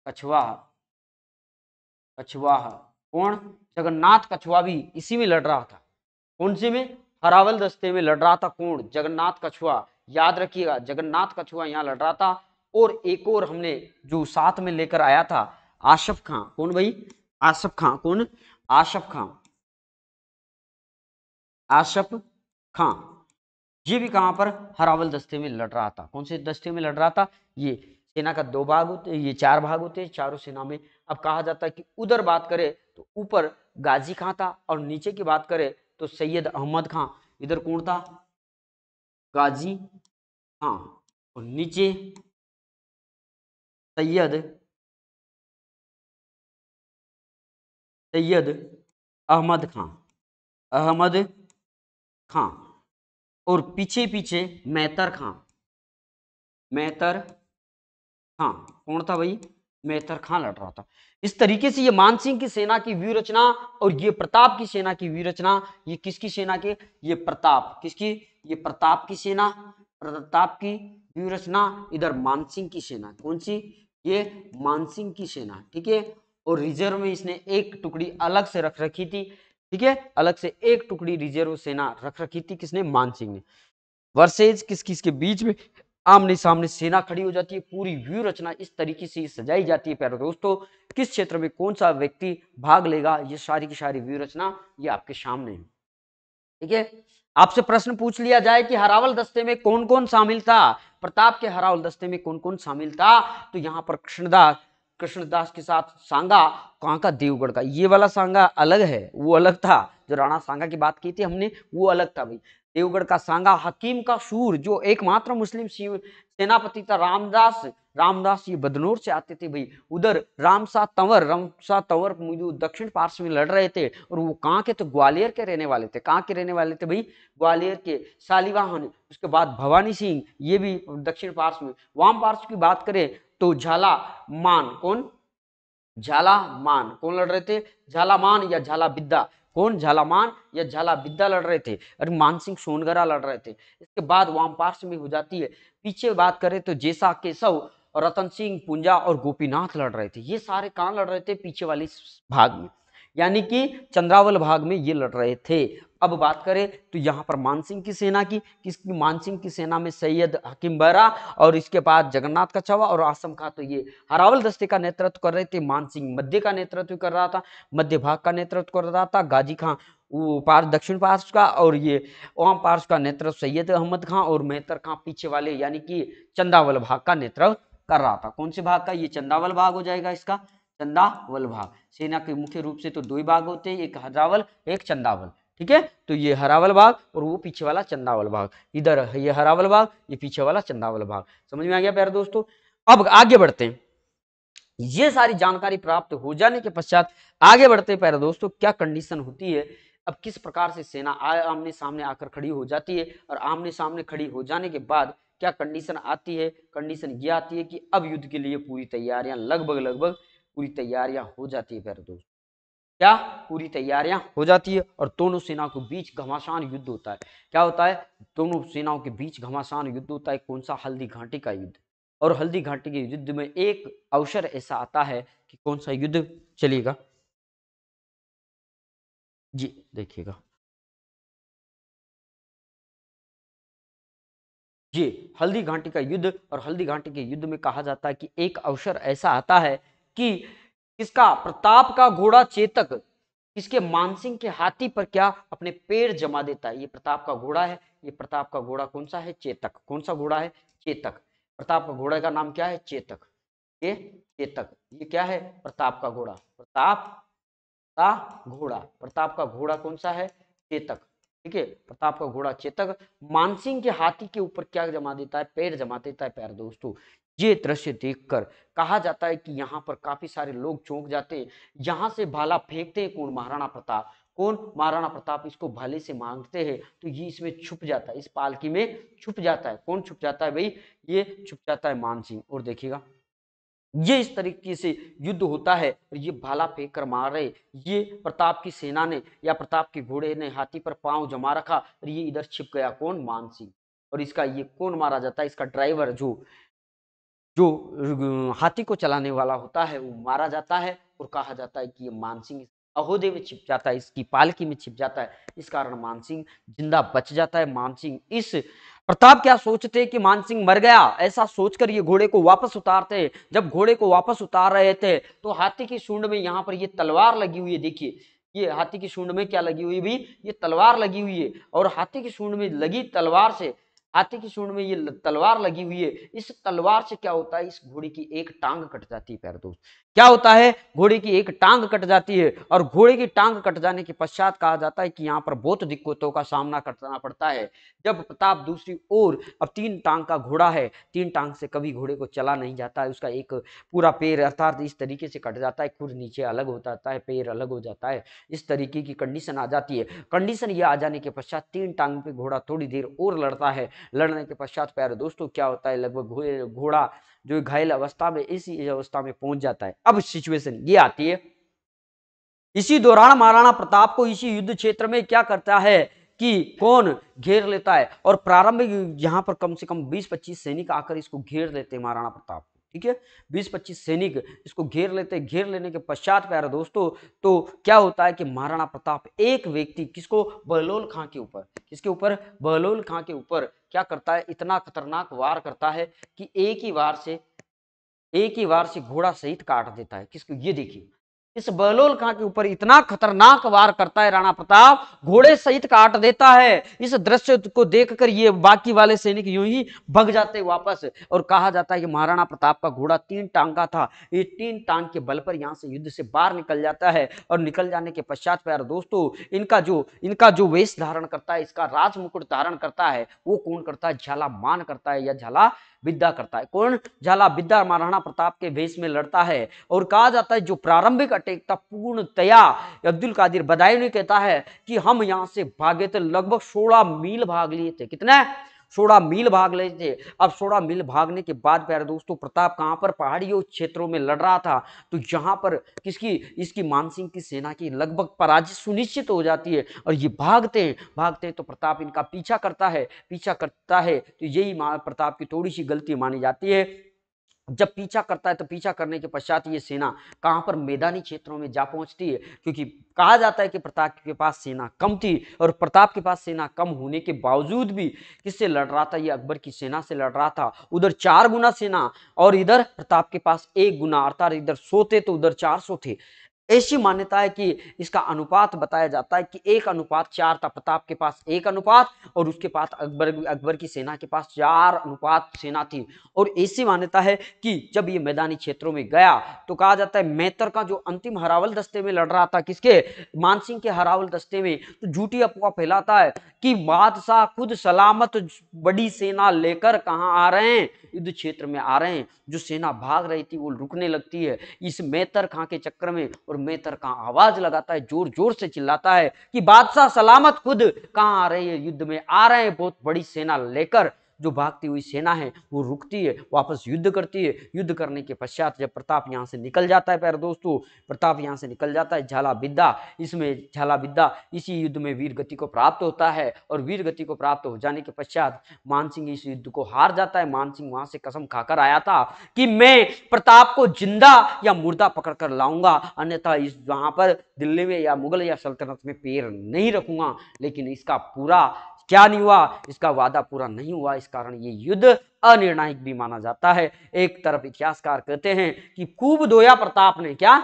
कछवाहा कछुआ कौन जगन्नाथ कछुआ भी इसी में लड़ रहा था कौन से में हरावल दस्ते में लड़ रहा था कौन जगन्नाथ कछुआ याद रखिएगा जगन्नाथ कछुआ यहाँ लड़ रहा था और एक और हमने जो साथ में लेकर आया था आशफ खां कौन भाई आशफ खां कौन आशफ खां आशफ खां ये भी कहां पर हरावल दस्ते में लड़ रहा था कौन से दस्ते में लड़ रहा था ये सेना का दो भाग होते ये चार भाग होते हैं चारों सेना में अब कहा जाता है कि उधर बात करें तो ऊपर गाजी खां था और नीचे की बात करें तो सैयद अहमद खां इधर कौन था गाजी खां और नीचे सैयद सैयद अहमद खां अहमद खां और पीछे पीछे मैतर खां मैतर हाँ कौन था भाई मेहतर खां लड़ रहा था इस तरीके से ये मानसिंह की सेना की व्यूरचना और ये प्रताप की सेना की व्यूरचना ये किसकी सेना के ये प्रताप किसकी ये प्रताप की सेना प्रताप की व्यूरचना इधर मानसिंह की सेना कौन सी ये मानसिंह की सेना ठीक है और रिजर्व में इसने एक टुकड़ी अलग से रख रखी थी ठीक है अलग से एक टुकड़ी रिजर्व सेना रख रखी थी किसने मानसिंह ने वर्सेज किस किसके बीच में आमने सामने सेना खड़ी हो जाती है पूरी व्यू रचना इस तरीके से सजाई जाती है प्यारे दोस्तों किस क्षेत्र में कौन सा व्यक्ति भाग लेगा ये सारी की सारी व्यू रचना ये आपके सामने है ठीक है आपसे प्रश्न पूछ लिया जाए कि हरावल दस्ते में कौन कौन शामिल था प्रताप के हरावल दस्ते में कौन कौन शामिल था तो यहाँ पर कृष्णदास कृष्णदास के साथ सांगा कहाँ का देवगढ़ का ये वाला सांगा अलग है वो अलग था जो राणा सांगा की बात की थी हमने वो अलग था भाई देवगढ़ का सांगा हकीम का सूर जो एकमात्र मुस्लिम शिव सेनापति था रामदास रामदास ये बदनौर से आते थे भाई उधर रामसा तंवर रामसा तंवर जो दक्षिण पार्श्व में लड़ रहे थे और वो कहाँ के तो ग्वालियर के रहने वाले थे कहाँ के रहने वाले थे भाई ग्वालियर के शालीवाहन उसके बाद भवानी सिंह ये भी दक्षिण पार्श्व में वाम पार्श्व की बात करें तो झाला मान कौन झाला मान कौन लड़ रहे थे झाला मान या झाला बिद्दा कौन झालामान या झाला विद्या लड़ रहे थे और मानसिंह सोनगरा लड़ रहे थे इसके बाद वाम पार्श में हो जाती है पीछे बात करें तो जैसा केशव और रतन सिंह पूंजा और गोपीनाथ लड़ रहे थे ये सारे कहाँ लड़ रहे थे पीछे वाली भाग में यानी कि चंद्रावल भाग में ये लड़ रहे थे अब बात करें तो यहाँ पर मानसिंह की सेना की किसकी मानसिंह की सेना में सैयद हकीम बरा और इसके बाद जगन्नाथ कछावा और आसम खां तो ये हरावल दस्ते का नेतृत्व कर रहे थे मानसिंह मध्य का नेतृत्व कर रहा था मध्य भाग का नेतृत्व कर रहा था गाजी खां पार दक्षिण पार्श्व का और ये ओम पार्श का नेतृत्व सैयद अहमद खां और मेहतर खां पीछे वाले यानी कि चंदावल भाग का नेतृत्व कर रहा था कौन से भाग का ये चंदावल भाग हो जाएगा इसका चंदावल भाग सेना के मुख्य रूप से तो दो ही भाग होते हैं एक हरावल एक चंदावल ठीक है तो ये हरावल बाग और वो पीछे वाला चंदावल बाग इधर ये हरावल बाग ये पीछे वाला चंदावल बाग समझ में आ गया प्यारे दोस्तों अब आगे बढ़ते हैं ये सारी जानकारी प्राप्त हो जाने के पश्चात आगे बढ़ते प्यारे दोस्तों क्या कंडीशन होती है अब किस प्रकार से सेना आमने सामने आकर खड़ी हो जाती है और आमने सामने खड़ी हो जाने के बाद क्या कंडीशन आती है कंडीशन ये आती है कि अब युद्ध के लिए पूरी तैयारियां लगभग लगभग पूरी तैयारियां हो जाती है प्यारे दोस्तों क्या पूरी तैयारियां हो जाती है और दोनों सेनाओं के बीच घमासान युद्ध होता है क्या होता है दोनों सेनाओं के बीच घमासान युद्ध होता है कौन सा हल्दी घाटी का युद्ध और हल्दी घाटी के युद्ध में एक अवसर ऐसा आता है कि कौन सा युद्ध चलेगा जी देखिएगा जी हल्दी घाटी का युद्ध और हल्दी घाटी के युद्ध में कहा जाता है कि एक अवसर ऐसा आता है कि किसका प्रताप का घोड़ा चेतक इसके मानसिंह के हाथी पर क्या अपने पैर जमा देता है ये प्रताप का घोड़ा है ये प्रताप का घोड़ा कौन सा है चेतक कौन सा घोड़ा है चेतक प्रताप का घोड़ा का नाम क्या है चेतक ये चेतक ये क्या है प्रताप का घोड़ा प्रताप का घोड़ा प्रताप का घोड़ा कौन सा है चेतक ठीक है प्रताप का घोड़ा चेतक मानसिंह के हाथी के ऊपर क्या जमा देता है पैर जमा देता है पैर दोस्तों ये दृश्य देखकर कहा जाता है कि यहाँ पर काफी सारे लोग चौंक जाते हैं यहाँ से भाला फेंकते हैं कौन महाराणा प्रताप कौन महाराणा प्रताप इसको भाले से मांगते हैं तो ये इसमें छुप जाता है इस पालकी में छुप जाता है कौन छुप जाता है भाई ये छुप जाता है मान सिंह और देखिएगा ये इस तरीके से युद्ध होता है और ये भाला फेंक कर मार रहे ये प्रताप की सेना ने या प्रताप के घोड़े ने हाथी पर पांव जमा रखा और ये इधर छिप गया कौन मानसिंह और इसका ये कौन मारा जाता है इसका ड्राइवर जो जो हाथी को चलाने वाला होता है वो मारा जाता है और कहा जाता है कि ये मानसिंह अहोदे में छिप जाता है इसकी पालकी में छिप जाता है इस कारण मानसिंह जिंदा बच जाता है मानसिंह इस प्रताप क्या सोचते कि मानसिंह मर गया ऐसा सोचकर ये घोड़े को वापस उतारते हैं जब घोड़े को वापस उतार रहे थे तो हाथी की सूंड में यहाँ पर ये तलवार लगी हुई है देखिए ये हाथी की सूंड में क्या लगी हुई भी ये तलवार लगी हुई है और हाथी की सूंड में लगी तलवार से हाथी की सूंड में ये तलवार लगी हुई है इस तलवार से क्या होता है इस घोड़ी की एक टांग कट जाती है पैर दोस्त क्या होता है घोड़े की एक टांग कट जाती है और घोड़े की टांग कट जाने के पश्चात कहा जाता है कि यहाँ पर बहुत दिक्कतों का सामना करना पड़ता है जब प्रताप दूसरी ओर अब तीन टांग का घोड़ा है तीन टांग से कभी घोड़े को चला नहीं जाता है उसका एक पूरा पैर अर्थात इस तरीके से कट जाता है खुद नीचे अलग हो जाता है पैर अलग हो जाता है इस तरीके की कंडीशन आ जाती है कंडीशन ये आ जाने के पश्चात तीन टांग पे घोड़ा थोड़ी देर और लड़ता है लड़ने के पश्चात प्यारे दोस्तों क्या होता है लगभग घोड़ा जो घायल अवस्था में इसी अवस्था में पहुंच जाता है अब सिचुएशन ये आती है इसी दौरान महाराणा प्रताप को इसी युद्ध क्षेत्र में क्या करता है कि कौन घेर लेता है और प्रारंभिक यहाँ पर कम से कम 20-25 सैनिक आकर इसको घेर लेते हैं महाराणा प्रताप को ठीक है बीस पच्चीस सैनिक इसको घेर लेते हैं घेर लेने के पश्चात प्यारे दोस्तों तो क्या होता है कि महाराणा प्रताप एक व्यक्ति किसको बहलोल खां के ऊपर किसके ऊपर बहलोल खां के ऊपर क्या करता है इतना खतरनाक वार करता है कि एक ही वार से एक ही वार से घोड़ा सहित काट देता है किसको ये देखिए इस बहलोल खां के ऊपर इतना खतरनाक वार करता है राणा प्रताप घोड़े सहित काट देता है इस दृश्य को देखकर ये बाकी वाले सैनिक यूं ही भग जाते वापस और कहा जाता है कि महाराणा प्रताप का घोड़ा तीन टांग का था ये तीन टांग के बल पर यहाँ से युद्ध से बाहर निकल जाता है और निकल जाने के पश्चात प्यार दोस्तों इनका जो इनका जो वेश धारण करता है इसका राज मुकुट धारण करता है वो कौन करता है झाला मान करता है या झाला विद्या करता है कौन झाला विद्या महाराणा प्रताप के वेश में लड़ता है और कहा जाता है जो प्रारंभिक सकते पूर्णतया अब्दुल कादिर बदायूनी कहता है कि हम यहाँ से भागे थे लगभग सोलह मील भाग लिए थे कितने सोलह मील भाग ले थे अब सोलह मील भागने के बाद प्यारे दोस्तों प्रताप कहाँ पर पहाड़ियों क्षेत्रों में लड़ रहा था तो यहाँ पर किसकी इसकी मानसिंह की सेना की लगभग पराजित सुनिश्चित हो जाती है और ये भागते हैं भागते हैं तो प्रताप इनका पीछा करता है पीछा करता है तो यही प्रताप की थोड़ी सी गलती मानी जाती है जब पीछा करता है तो पीछा करने के पश्चात ये सेना कहाँ पर मैदानी क्षेत्रों में जा पहुंचती है क्योंकि कहा जाता है कि प्रताप के पास सेना कम थी और प्रताप के पास सेना कम होने के बावजूद भी किससे लड़ रहा था ये अकबर की सेना से लड़ रहा था उधर चार गुना सेना और इधर प्रताप के पास एक गुना अर्थात इधर सौ थे तो उधर चार थे ऐसी मान्यता है कि इसका अनुपात बताया जाता है कि एक अनुपात चार था प्रताप के पास एक अनुपात और उसके पास अकबर अकबर की सेना के पास चार अनुपात सेना थी और ऐसी मान्यता है कि जब ये मैदानी क्षेत्रों में गया तो कहा जाता है मैतर का जो अंतिम हरावल दस्ते में लड़ रहा था किसके मानसिंह के हरावल दस्ते में तो झूठी अफवाह फैलाता है कि बादशाह खुद सलामत बड़ी सेना लेकर कहाँ आ रहे हैं युद्ध क्षेत्र में आ रहे हैं जो सेना भाग रही थी वो रुकने लगती है इस मैतर खां के चक्कर में और मेतर का आवाज लगाता है जोर जोर से चिल्लाता है कि बादशाह सलामत खुद कहाँ आ रहे हैं युद्ध में आ रहे हैं बहुत बड़ी सेना लेकर जो भागती हुई सेना है वो रुकती है वापस युद्ध करती है युद्ध करने के पश्चात जब प्रताप यहाँ से निकल जाता है प्यारे दोस्तों प्रताप यहाँ से निकल जाता है झाला बिद्दा इसमें झाला बिद्दा इसी युद्ध में वीर गति को प्राप्त होता है और वीर गति को प्राप्त हो जाने के पश्चात मानसिंह इस युद्ध को हार जाता है मानसिंह वहां से कसम खाकर आया था कि मैं प्रताप को जिंदा या मुर्दा पकड़कर लाऊंगा अन्यथा इस वहां पर दिल्ली में या मुगल या सल्तनत में पैर नहीं रखूंगा लेकिन इसका पूरा क्या नहीं हुआ इसका वादा पूरा नहीं हुआ इस कारण ये युद्ध अनिर्णायक भी माना जाता है एक तरफ इतिहासकार कहते हैं कि खूब धोया प्रताप ने क्या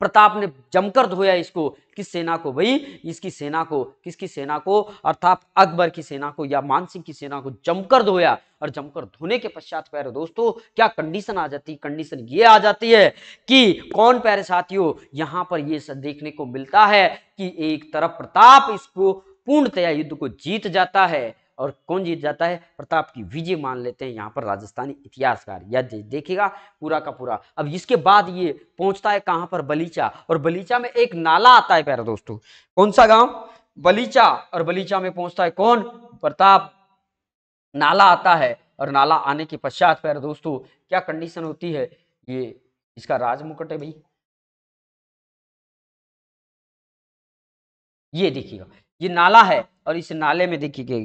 प्रताप ने जमकर धोया इसको किस सेना को भाई इसकी सेना को किसकी सेना को अर्थात अकबर की सेना को या मानसिंह की सेना को जमकर धोया और जमकर धोने के पश्चात प्यारे दोस्तों क्या कंडीशन आ जाती है कंडीशन ये आ जाती है कि कौन प्यारे साथियों यहां पर यह देखने को मिलता है कि एक तरफ प्रताप इसको पूर्णतया युद्ध को जीत जाता है और कौन जीत जाता है प्रताप की विजय मान लेते हैं यहाँ पर राजस्थानी इतिहासकार या देखेगा पूरा का पूरा अब इसके बाद ये पहुंचता है कहाँ पर बलीचा और बलीचा में एक नाला आता है प्यारा दोस्तों कौन सा गाँव बलीचा और बलीचा में पहुंचता है कौन प्रताप नाला आता है और नाला आने के पश्चात प्यारे दोस्तों क्या कंडीशन होती है ये इसका राजमुकुट है भाई ये देखिएगा ये नाला है और इस नाले में देखिएगा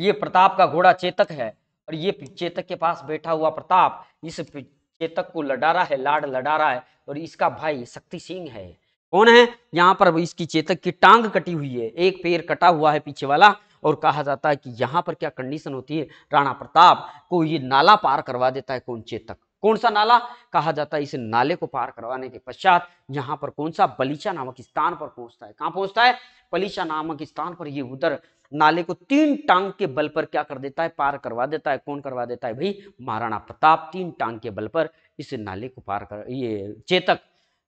ये प्रताप का घोड़ा चेतक है और ये चेतक के पास बैठा हुआ प्रताप इस चेतक को लड़ा रहा है लाड लड़ा रहा है और इसका भाई शक्ति सिंह है कौन है यहाँ पर इसकी चेतक की टांग कटी हुई है एक पेड़ कटा हुआ है पीछे वाला और कहा जाता है कि यहाँ पर क्या कंडीशन होती है राणा प्रताप को ये नाला पार करवा देता है कौन चेतक कौन सा नाला कहा जाता है इस नाले को पार करवाने के पश्चात यहाँ पर कौन सा बलीचा नामक स्थान पर पहुंचता है कहाँ पहुंचता है बलीचा नामक स्थान पर ये उधर नाले को तीन टांग के बल पर क्या कर देता है पार करवा देता है कौन करवा देता है भाई महाराणा प्रताप तीन टांग के बल पर इस नाले को पार कर ये चेतक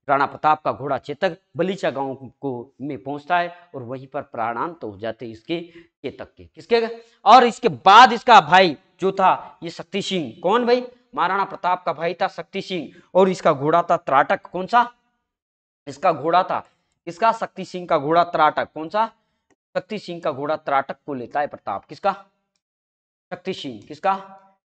राणा प्रताप का घोड़ा चेतक बलीचा गांव को में पहुंचता है और वहीं पर प्राणांत तो हो जाते इसके चेतक के किसके और इसके बाद इसका भाई जो था ये शक्ति सिंह कौन भाई महाराणा प्रताप का भाई था शक्ति सिंह और इसका घोड़ा था त्राटक कौन सा इसका घोड़ा था इसका शक्ति सिंह का घोड़ा त्राटक कौन सा शक्ति सिंह का घोड़ा त्राटक को लेता है प्रताप किसका शक्ति सिंह किसका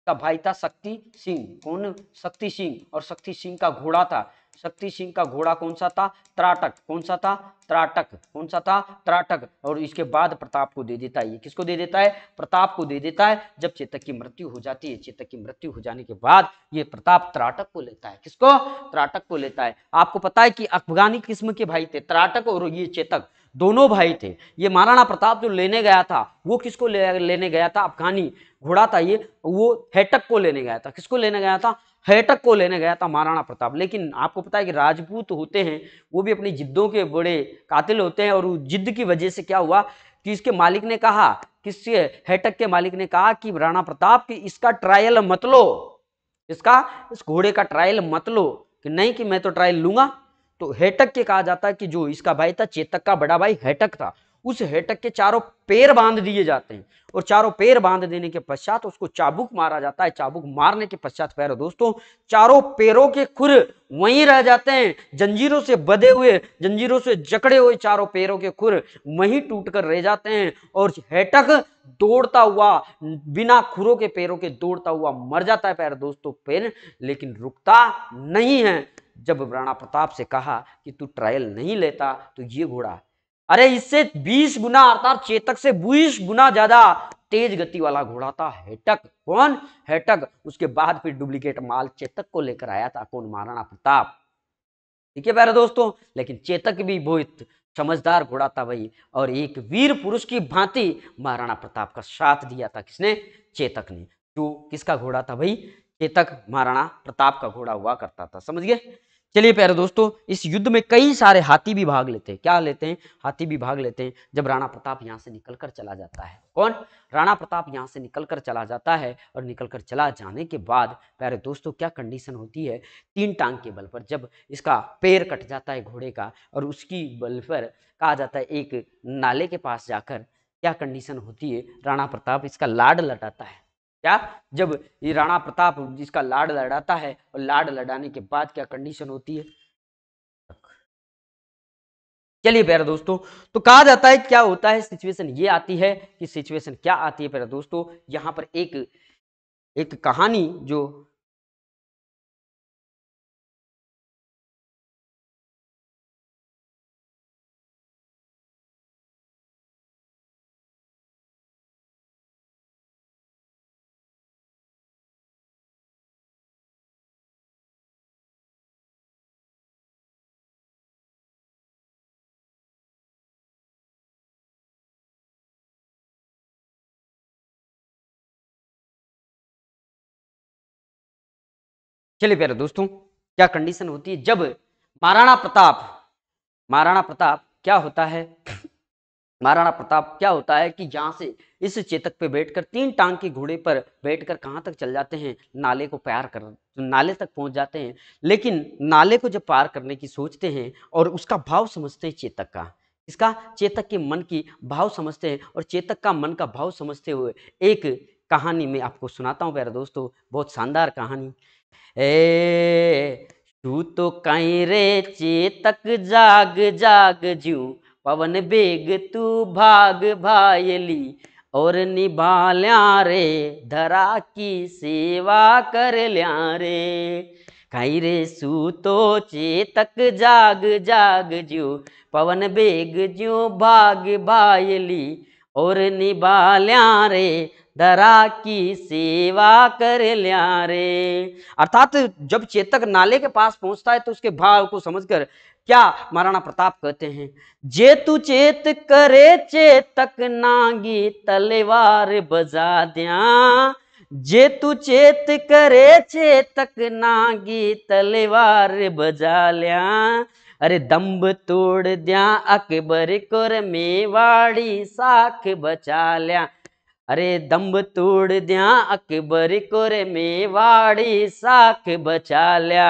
का भाई था शक्ति सिंह कौन शक्ति सिंह और शक्ति सिंह का घोड़ा था शक्ति सिंह का घोड़ा कौन सा था त्राटक कौन सा था त्राटक कौन सा था त्राटक और इसके बाद प्रताप को दे देता है ये किसको दे देता है प्रताप को दे देता है जब चेतक की मृत्यु हो जाती है चेतक की मृत्यु हो जाने के बाद ये प्रताप त्राटक को लेता है किसको त्राटक को लेता है आपको पता है कि अफगानी किस्म के भाई थे त्राटक और ये चेतक दोनों भाई थे ये महाराणा प्रताप जो लेने गया था वो किसको ले, लेने गया था अफगानी घोड़ा था ये वो हैटक को लेने गया था किसको लेने गया था हैटक को लेने गया था महाराणा प्रताप लेकिन आपको पता है कि राजपूत होते हैं वो भी अपनी जिद्दों के बड़े कातिल होते हैं और जिद्द की वजह से क्या हुआ कि इसके मालिक ने कहा किसके हैटक के मालिक ने कहा कि राणा प्रताप कि इसका ट्रायल मत लो इसका इस घोड़े का ट्रायल मत लो कि नहीं कि मैं तो ट्रायल लूंगा तो हेटक के कहा जाता है कि जो इसका भाई था चेतक का बड़ा भाई हेटक था उस हेटक के चारों पैर बांध दिए जाते हैं और चारों पैर बांध देने के पश्चात उसको चाबुक मारा जाता है चाबुक मारने के पश्चात पैर दोस्तों चारों पैरों के खुर वहीं रह जाते हैं जंजीरों से बधे हुए जंजीरों से जकड़े हुए चारों पैरों के खुर वहीं टूटकर रह जाते हैं और हेटक दौड़ता हुआ बिना खुरों के पैरों के दौड़ता हुआ मर जाता है पैर दोस्तों पैर लेकिन रुकता नहीं है जब राणा प्रताप से कहा कि तू ट्रायल नहीं लेता तो ये घोड़ा अरे इससे 20 गुना अर्थात चेतक से 20 गुना ज्यादा तेज गति वाला घोड़ा था हेटक कौन हेटक उसके बाद फिर डुप्लीकेट माल चेतक को लेकर आया था कौन महाराणा प्रताप ठीक है प्यारे दोस्तों लेकिन चेतक भी बहुत समझदार घोड़ा था भाई और एक वीर पुरुष की भांति महाराणा प्रताप का साथ दिया था किसने चेतक ने जो किसका घोड़ा था भाई चेतक महाराणा प्रताप का घोड़ा हुआ करता था समझ गए चलिए प्यारे दोस्तों इस युद्ध में कई सारे हाथी भी भाग लेते हैं क्या लेते हैं हाथी भी भाग लेते हैं जब राणा प्रताप यहाँ से निकलकर चला जाता है कौन राणा प्रताप यहाँ से निकलकर चला जाता है और निकलकर चला जाने के बाद प्यारे दोस्तों क्या कंडीशन होती है तीन टांग के बल पर जब इसका पैर कट जाता है घोड़े का और उसकी बल पर कहा जाता है एक नाले के पास जाकर क्या कंडीशन होती है राणा प्रताप इसका लाड लटाता है क्या जब ये राणा प्रताप जिसका लाड लड़ाता है और लाड लड़ाने के बाद क्या कंडीशन होती है चलिए प्यारा दोस्तों तो कहा जाता है क्या होता है सिचुएशन ये आती है कि सिचुएशन क्या आती है प्यारे दोस्तों यहाँ पर एक एक कहानी जो चलिए प्यारे दोस्तों क्या कंडीशन होती है जब महाराणा प्रताप महाराणा प्रताप क्या होता है महाराणा प्रताप क्या होता है कि यहाँ से इस चेतक पे बैठकर तीन टांग के घोड़े पर बैठकर कहाँ तक चल जाते हैं नाले को पार कर नाले तक पहुँच जाते हैं लेकिन नाले को जब पार करने की सोचते हैं और उसका भाव समझते हैं चेतक का इसका चेतक के मन की भाव समझते हैं और चेतक का मन का भाव समझते हुए एक कहानी मैं आपको सुनाता हूँ प्यारे दोस्तों बहुत शानदार कहानी ए तू तो कहीं रे चेतक जाग जाग जू पवन बेग तू भाग भायली और निभा लिया रे धरा की सेवा कर लिया रे कहीं रे सू तो चेतक जाग जाग जो पवन बेग जो भाग भायली और निभा लिया रे दरा की सेवा कर लिया रे अर्थात जब चेतक नाले के पास पहुंचता है तो उसके भाव को समझकर क्या महाराणा प्रताप कहते हैं जे तू चेत करे चेतक नागी तलवार बजा दिया जे तू चेत करे चेतक नागी तलवार बजा लिया अरे दम्ब तोड़ दिया अकबर कोर मेवाड़ी साख बचा लिया अरे दम्ब तोड़ दिया अकबर को रे मेवाड़ी साख बचा लिया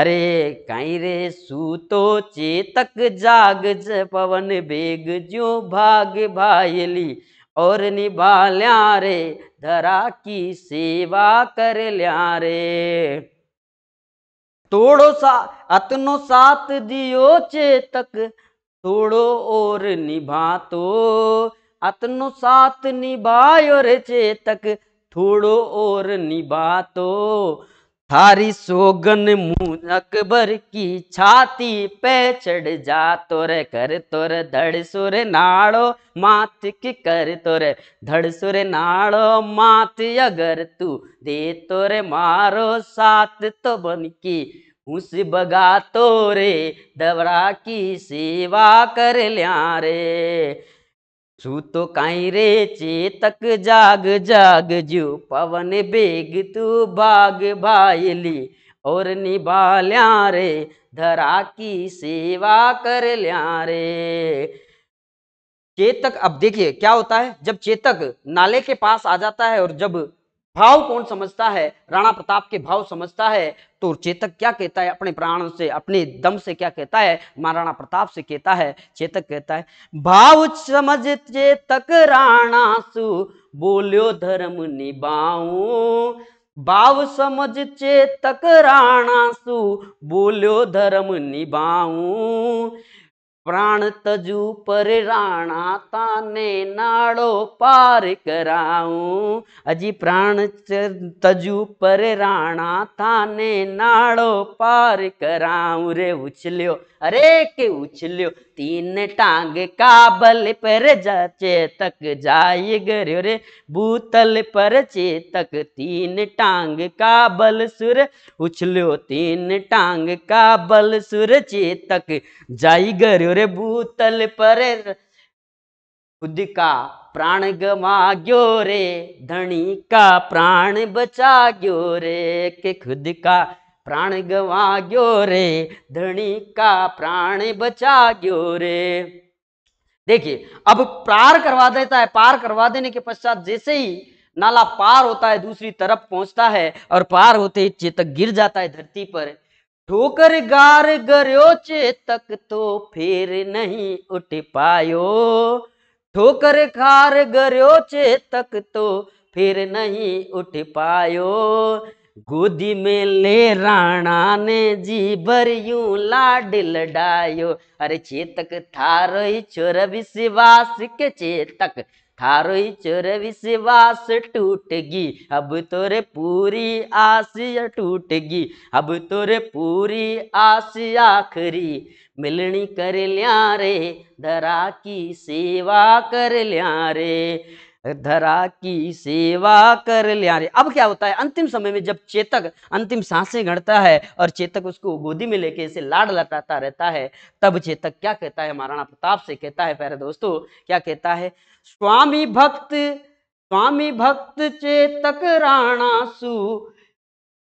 अरे कहीं रे सूतो चेतक जाग ज पवन बेग जो भाग भायली और निभा लिया रे धरा की सेवा कर लिया रे तोड़ो सा अतनो साथ दियो चेतक तोड़ो और निभा तो अतनु साथ निभायो रे चेतक थोड़ो और निभातो थारी सोगन मुँह अकबर की छाती पे चढ़ जा तोरे कर तोरे धड़ सुर नाड़ो मात की कर तोरे धड़ सुर नाड़ो मात अगर तू दे तोरे मारो साथ तो बन की उस बगा तोरे दबरा की सेवा कर लिया रे छूतो काई रे चेतक जाग जाग जो पवन बेग तू बाग भाईली और निभा रे धरा की सेवा कर लिया रे चेतक अब देखिए क्या होता है जब चेतक नाले के पास आ जाता है और जब भाव कौन समझता है राणा प्रताप के भाव समझता है तो चेतक क्या कहता है अपने प्राण से अपने दम से क्या कहता है महाराणा प्रताप से कहता है चेतक कहता है भाव समझ चेतक राणा सु बोलो धर्म निभाऊ भाव समझ चेतक राणा सु बोलो धर्म निभाऊ પ્રાણ તજુ પર રાણા તાને નાળો પાર કરાઉં હજી પ્રાણ તજુ પર રાણા તાને નાળો પાર કરાઉં રે ઉછલ્યો અરે કે ઉછલ્યો तीन टांग काबल पर जा चेतक जाए गर्यो रे भूतल पर चेतक तीन टांग काबल सुर उछलो तीन टांग काबल सुर चेतक जाय गर्यो रे भूतल पर खुद का प्राण गवा गो रे धनी का प्राण बचा गो रे के खुद का प्राण गवा गयो रे धनी का प्राण बचा गयो रे देखिए अब पार करवा देता है पार करवा देने के पश्चात जैसे ही नाला पार होता है दूसरी तरफ पहुंचता है और पार होते ही चेतक गिर जाता है धरती पर ठोकर गार गर्यो चेतक तो फिर नहीं उठ पायो ठोकर खार गर्यो चेतक तो फिर नहीं उठ पायो गोदी में ले राणा ने भर यू लाड लडायो अरे चेतक थारो चोर विश्वास के चेतक थारो चोर विश्वास टूटगी अब तोरे पूरी आसिया टूटगी अब तोरे पूरी आस आखरी मिलनी कर लिया रे धरा की सेवा कर लिया रे धरा की सेवा कर लिया अब क्या होता है अंतिम समय में जब चेतक अंतिम सांसें गढ़ता है और चेतक उसको गोदी में लेके इसे लाड लटाता रहता है तब चेतक क्या कहता है महाराणा प्रताप से कहता है प्यारे दोस्तों क्या कहता है स्वामी भक्त स्वामी भक्त चेतक राणा सु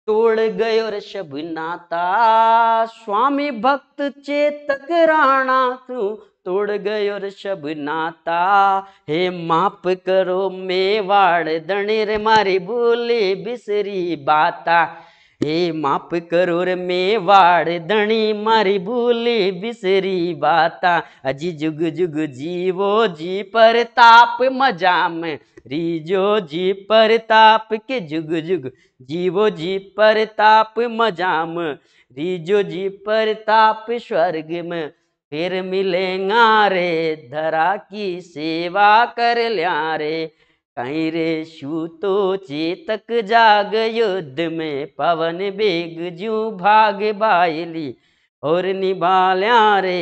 तोड़ और ऋषभ नाता स्वामी भक्त चेतक राणा सु तोड़ गए और नाता हे माफ करो मेवाड़ वाड़ दणिर मारी बोले बिसरी बाता हे माफ करो रे मेवाड़ दणी मारी बोले बिसरी बाता अजी जुग जुग जीवो जी पर ताप मजा में रीजो जी पर ताप के जुग जुग जीवो जी पर ताप मजाम रीजो जी पर ताप स्वर्ग में फिर मिलेंगा रे धरा की सेवा कर लिया रे कहीं रे शू तो चेतक जाग युद्ध में पवन बेग जू भाग बायली और निभा रे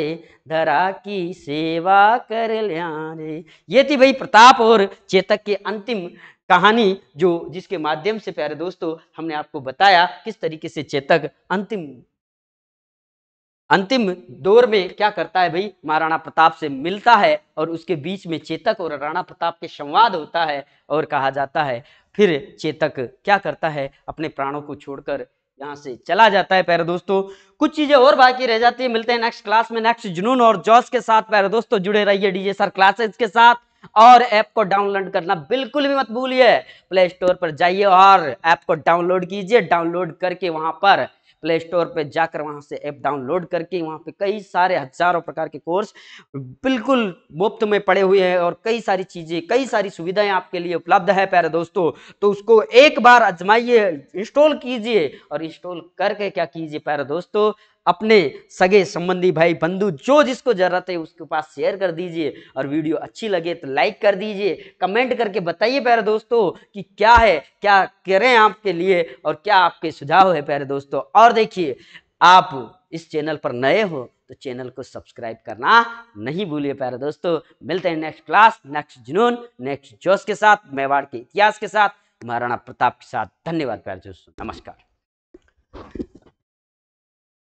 धरा की सेवा कर लिया रे ये थी भाई प्रताप और चेतक की अंतिम कहानी जो जिसके माध्यम से प्यारे दोस्तों हमने आपको बताया किस तरीके से चेतक अंतिम अंतिम दौर में क्या करता है भाई महाराणा प्रताप से मिलता है और उसके बीच में चेतक और राणा प्रताप के संवाद होता है और कहा जाता है फिर चेतक क्या करता है अपने प्राणों को छोड़कर यहाँ से चला जाता है प्यारे दोस्तों कुछ चीजें और बाकी रह जाती है मिलते हैं नेक्स्ट क्लास में नेक्स्ट जुनून और जॉस के साथ प्यारे दोस्तों जुड़े रहिए डीजे सर क्लासेस के साथ और ऐप को डाउनलोड करना बिल्कुल भी मत भूलिए प्ले स्टोर पर जाइए और ऐप को डाउनलोड कीजिए डाउनलोड करके वहां पर प्ले स्टोर पर जाकर वहाँ से ऐप डाउनलोड करके वहाँ पे कई सारे हजारों प्रकार के कोर्स बिल्कुल मुफ्त में पड़े हुए हैं और कई सारी चीज़ें कई सारी सुविधाएं आपके लिए उपलब्ध है प्यारे दोस्तों तो उसको एक बार आजमाइए इंस्टॉल कीजिए और इंस्टॉल करके क्या कीजिए प्यारे दोस्तों अपने सगे संबंधी भाई बंधु जो जिसको ज़रूरत है उसके पास शेयर कर दीजिए और वीडियो अच्छी लगे तो लाइक कर दीजिए कमेंट करके बताइए प्यारे दोस्तों कि क्या है क्या करें आपके लिए और क्या आपके सुझाव है प्यारे दोस्तों और देखिए आप इस चैनल पर नए हो तो चैनल को सब्सक्राइब करना नहीं भूलिए प्यारे दोस्तों मिलते हैं नेक्स्ट क्लास नेक्स्ट जुनून नेक्स्ट जोश के साथ मेवाड़ के इतिहास के साथ महाराणा प्रताप के साथ धन्यवाद प्यारे दोस्तों नमस्कार